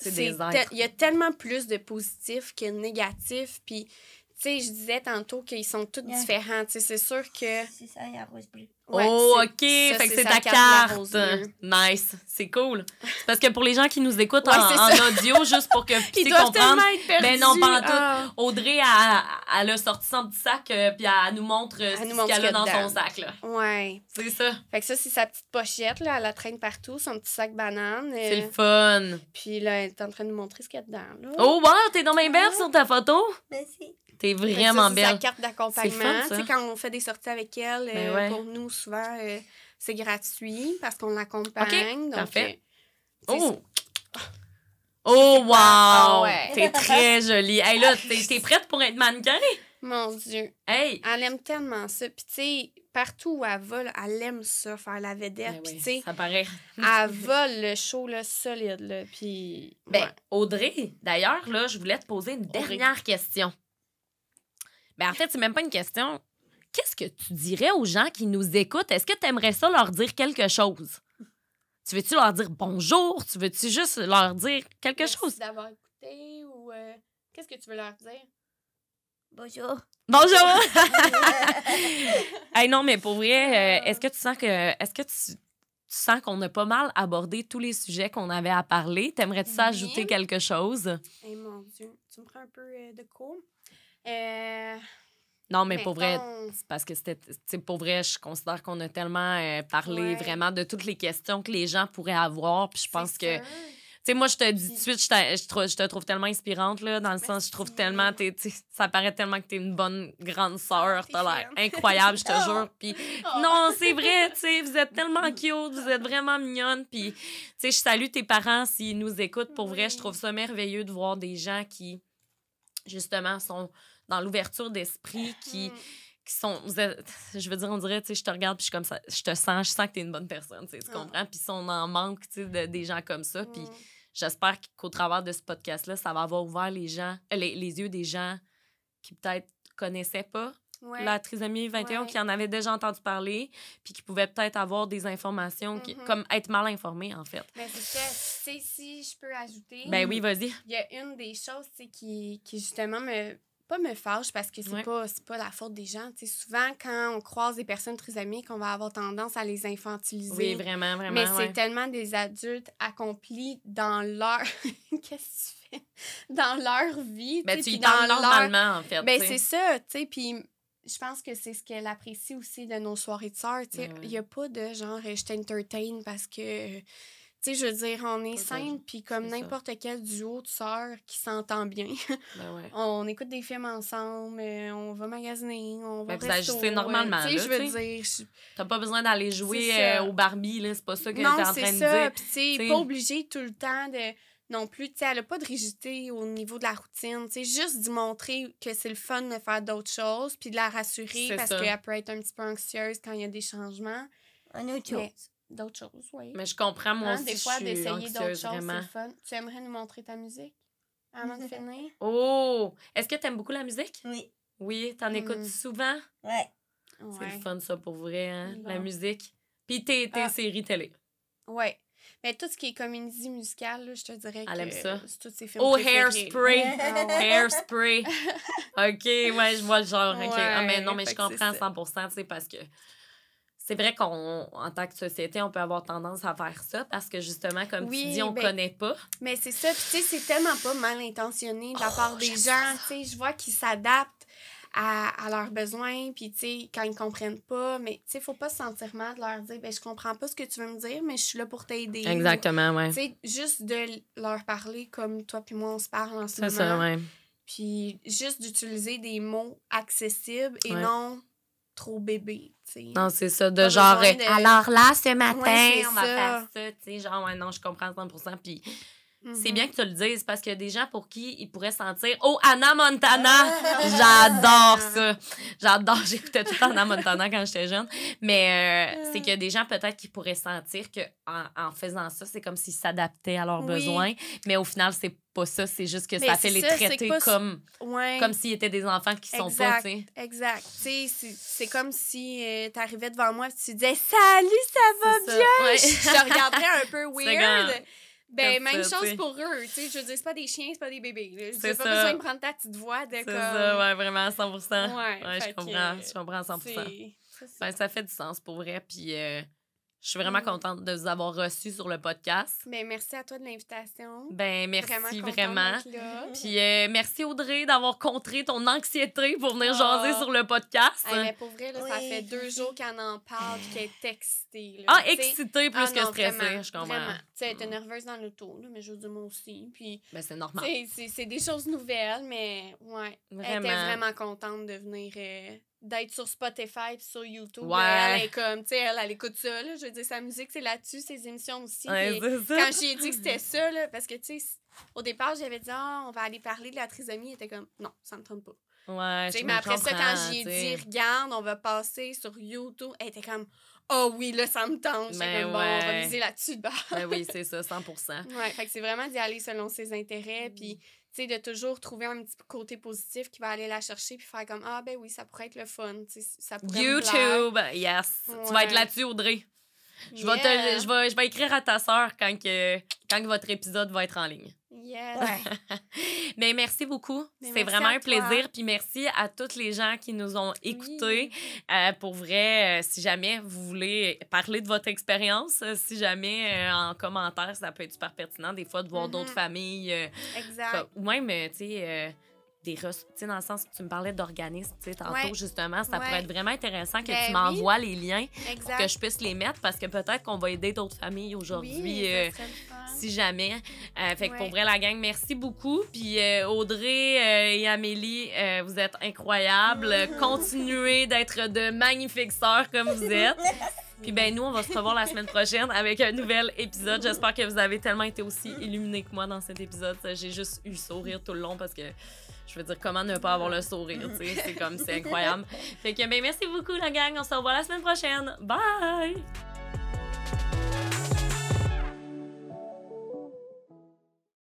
Il y a tellement plus de positifs que de négatifs. Puis sais, je disais tantôt qu'ils sont tous différents. Tu sais, c'est sûr que. C'est ça, il y a rose bleue. oh, OK. fait que c'est ta carte. Nice. C'est cool. [LAUGHS] Parce que pour les gens qui nous écoutent en, en, audio, juste pour que tu [LAUGHS] sais comprendre. Ben non, pas en tout. Ah. Audrey, elle, a sorti son petit sac, euh, puis elle nous montre euh, ce, qu'elle a dans son sac. Là. Ouais. C'est ça. Fait que ça, c'est sa petite pochette. Là. Elle la traîne partout, son petit sac banane. C'est le euh, fun. Puis là, elle est en train de nous montrer ce qu'il y a dedans. Oh, wow. T'es dans mes sur ta photo. Merci. T'es ben, vraiment bien C'est sa carte d'accompagnement. Quand on fait des sorties avec elle, ben euh, pour nous, souvent, euh, c'est gratuit parce qu'on l'accompagne. Donc, Parfait. Euh, oh! Oh, ah, wow! Ah, [LAUGHS] t'es très jolie. Hey, là, t'es prête pour être mannequin? Mon Dieu. Hey! Elle aime tellement ça. Puis, tu sais, partout où elle va, elle aime ça, faire la vedette. Ben tu sais, ça paraît. elle [LAUGHS] vole le show là, solide. puis. Ben, Audrey, d'ailleurs, là, je voulais te poser une dernière question. Ben, en fait, c'est même pas une question. Qu'est-ce que tu dirais aux gens qui nous écoutent? Est-ce que tu aimerais ça leur dire quelque chose? Tu veux-tu leur dire bonjour? Tu veux-tu juste leur dire quelque chose? d'avoir écouté ou euh, qu'est-ce que tu veux leur dire? Bonjour. Bonjour! [LAUGHS] [LAUGHS] non, mais pour vrai, euh, est-ce que tu sens que. Est-ce que tu, sens qu'on a pas mal abordé tous les sujets qu'on avait à parler? T'aimerais-tu ça mm-hmm. ajouter quelque chose? Eh, mon Dieu, tu me prends un peu euh, de cours. Euh, non, mais pour vrai, parce que c'était, pour vrai, je considère qu'on a tellement euh, parlé vraiment de toutes les questions que les gens pourraient avoir. Puis je pense que, tu sais, moi, je te dis tout de suite, je, te, je te trouve tellement inspirante, là, dans le sens, je trouve tellement, tu sais ça paraît tellement que t'es une bonne grande sœur. T'as l'air incroyable, je te [LAUGHS] oh! jure. Puis oh! non, c'est vrai, tu sais, vous êtes tellement [LAUGHS] cute, vous êtes vraiment mignonne. Puis, tu sais, je salue tes parents s'ils nous écoutent. Pour vrai, je trouve ça merveilleux de voir des gens qui, justement, sont dans l'ouverture d'esprit qui mm. qui sont je veux dire on dirait tu sais je te regarde puis je comme ça je te sens je sens que tu es une bonne personne tu, ah. comprends puis on en manque tu sais de, des gens comme ça puis mm. j'espère qu'au travers de ce podcast là ça va avoir ouvert les gens euh, les, yeux des gens qui peut-être connaissaient pas la trisomie 21 qui en avaient déjà entendu parler puis qui pouvaient peut-être avoir des informations mm-hmm. comme être mal informés en fait. Mais ben, c'est ça, si je peux ajouter. Ben oui, vas-y. Il y a une des choses qui, qui justement me pas me fâche parce que c'est pas, pas la faute des gens. sais souvent, quand on croise des personnes très amies, qu'on va avoir tendance à les infantiliser. Oui, vraiment, vraiment. Mais c'est tellement des adultes accomplis dans leur. [LAUGHS] Qu'est-ce que tu fais? Dans leur vie. Ben, tu y dans leur... normalement, en fait. Ben, c'est ça, tu sais. Puis je pense que c'est ce qu'elle apprécie aussi de nos soirées de sœurs. Ben Il n'y a pas de genre «Euh, je t'entertain parce que euh, tu sais, je veux dire, on est simple, puis comme n'importe quel duo de sœurs qui s'entend bien. [LAUGHS] Ben on écoute des films ensemble, euh, on va magasiner, on va. Ben, normalement. Tu sais, je veux dire. T'as pas besoin d'aller jouer euh, au Barbie, là. C'est pas ça que t'es en train de dire. Puis, tu sais, pas obligé tout le temps de. Non plus, tu sais, elle a pas de rigidité au niveau de la routine. Tu sais, juste d'y montrer que c'est le fun de faire d'autres choses, puis de la rassurer parce qu'elle peut être un petit peu anxieuse quand il y a des changements d'autres choses, oui. Mais je comprends, moi hein, aussi. Des fois, d'essayer d'autres choses, c'est fun. Tu aimerais nous montrer ta musique avant de [LAUGHS] finir? Oh! Est-ce que tu aimes beaucoup la musique? Oui. Oui, t'en en écoutes mm. souvent? Oui. C'est le fun, ça, pour vrai, hein? la musique. Puis tes, tes ah. séries télé. Oui. Mais tout ce qui est comédie musicale, je te dirais Elle aime ça. Oh, Hairspray! [LAUGHS] Ah Hairspray! [LAUGHS] OK, ouais, je vois le genre. ah, mais non, mais je comprends 100 tu sais, parce que c'est vrai qu'on, en tant que société, on peut avoir tendance à faire ça parce que justement, comme tu dis, on ben, connaît pas. Mais c'est ça. Puis, tu sais, c'est tellement pas mal intentionné de la oh, part des gens. Tu sais, je vois qu'ils s'adaptent à, leurs besoins. Puis, tu sais, quand ils comprennent pas, mais tu sais, faut pas se sentir mal de leur dire, ben je comprends pas ce que tu veux me dire, mais je suis là pour t'aider. Exactement, ouais. Tu sais, juste de leur parler comme toi puis moi, on se parle en ce moment. C'est ça, ouais. Puis, juste d'utiliser des mots accessibles et non trop bébé, tu sais. Non, c'est ça, de genre, euh, alors là, ce matin, ouais, on ça. va faire ça, tu sais, genre, ouais, non, je comprends 100%, puis c'est mm-hmm. bien que tu le dises parce qu'il y a des gens pour qui ils pourraient sentir Oh, Anna Montana! [LAUGHS] J'adore ça! J'adore, [LAUGHS] j'écoutais tout Anna Montana quand j'étais jeune. Mais euh, c'est que y a des gens peut-être qui pourraient sentir que en, en faisant ça, c'est comme s'ils s'adaptaient à leurs besoins. Mais au final, c'est pas ça, c'est juste que ça fait les traiter comme comme s'ils étaient des enfants qui sont pas, tu sais. Exact. c'est comme si euh, tu arrivais devant moi et tu disais Salut, ça va bien? Je te regarderais un peu [LAUGHS] weird. Ben, même chose pour eux. Tu sais, je veux dire, c'est pas des chiens, c'est pas des bébés. C'est pas besoin de prendre ta petite voix d'accord? comme. C'est ça, ouais, vraiment 100 Ouais, ouais je comprends. Je comprends à 100 ben, ça fait du sens pour vrai. Puis, euh, je suis vraiment contente de vous avoir reçu sur le podcast. Ben merci à toi de l'invitation. Ben merci vraiment. [LAUGHS] Puis euh, merci Audrey d'avoir contré ton anxiété pour venir oh. jaser sur le podcast. pour vrai, ça fait deux jours qu'elle en parle qu'elle est excitée. ah, excitée plus ah que stressée, je comprends. Hein. Tu elle était nerveuse dans le tour, mais je dis moi aussi. Puis, ben c'est normal. C'est des choses nouvelles, mais ouais. Vraiment. Elle était vraiment contente de venir euh, d'être sur Spotify pis sur YouTube. Elle, est comme, tu sais, elle, elle écoute ça, là. Je veux dire, sa musique, c'est là-dessus, ses émissions aussi. Ouais, ça. quand j'ai dit que c'était [CLEARS THROAT] ça, là, parce que, tu sais, au départ, j'avais dit, ah, on va aller parler de la trisomie. Elle était comme, non, ça me trompe pas. Ouais, mais après ça, quand j'y ai dit, regarde, on va passer sur YouTube, elle était comme, oh oui, là, ça me tente. Mais ben comme, bon, on va miser là-dessus de ben oui, c'est ça, 100 [LAUGHS] Ouais, fait que c'est vraiment d'y aller selon ses intérêts. Puis, mm tu sais, de toujours trouver un petit côté positif qui va aller la chercher puis faire comme Ah, ben oui, ça pourrait être le fun. ça pourrait YouTube, yes. Tu vas être là-dessus, Audrey. Je, vais je, vais, je vais écrire à ta sœur quand, que, quand votre épisode va être en ligne. [LAUGHS] Mais merci beaucoup. C'est vraiment un plaisir. Puis merci à toutes les gens qui nous ont écoutés. Euh, pour vrai, euh, si jamais vous voulez parler de votre expérience, euh, si jamais en commentaire, ça peut être super pertinent des fois de voir d'autres mm-hmm. familles. exact. Ou même, tu sais des ressources. Tu sais, dans le sens que tu me parlais d'organisme, tu sais, tantôt, justement, ça pourrait être vraiment intéressant que ben tu m'envoies les liens que je puisse les mettre parce que peut-être qu'on va aider d'autres familles aujourd'hui, euh, si jamais. Euh, fait que pour vrai, la gang, merci beaucoup. Puis euh, Audrey et Amélie, vous êtes incroyables. [LAUGHS] Continuez d'être de magnifiques sœurs comme vous êtes. [LAUGHS] Puis ben nous, on va se revoir la semaine prochaine avec un nouvel épisode. J'espère que vous avez tellement été aussi illuminés que moi dans cet épisode. J'ai juste eu le sourire tout le long parce que je veux dire, comment ne pas avoir le sourire, c'est comme, c'est incroyable. [LAUGHS] Fait que, ben, merci beaucoup, la gang, on se revoit la semaine prochaine. Bye!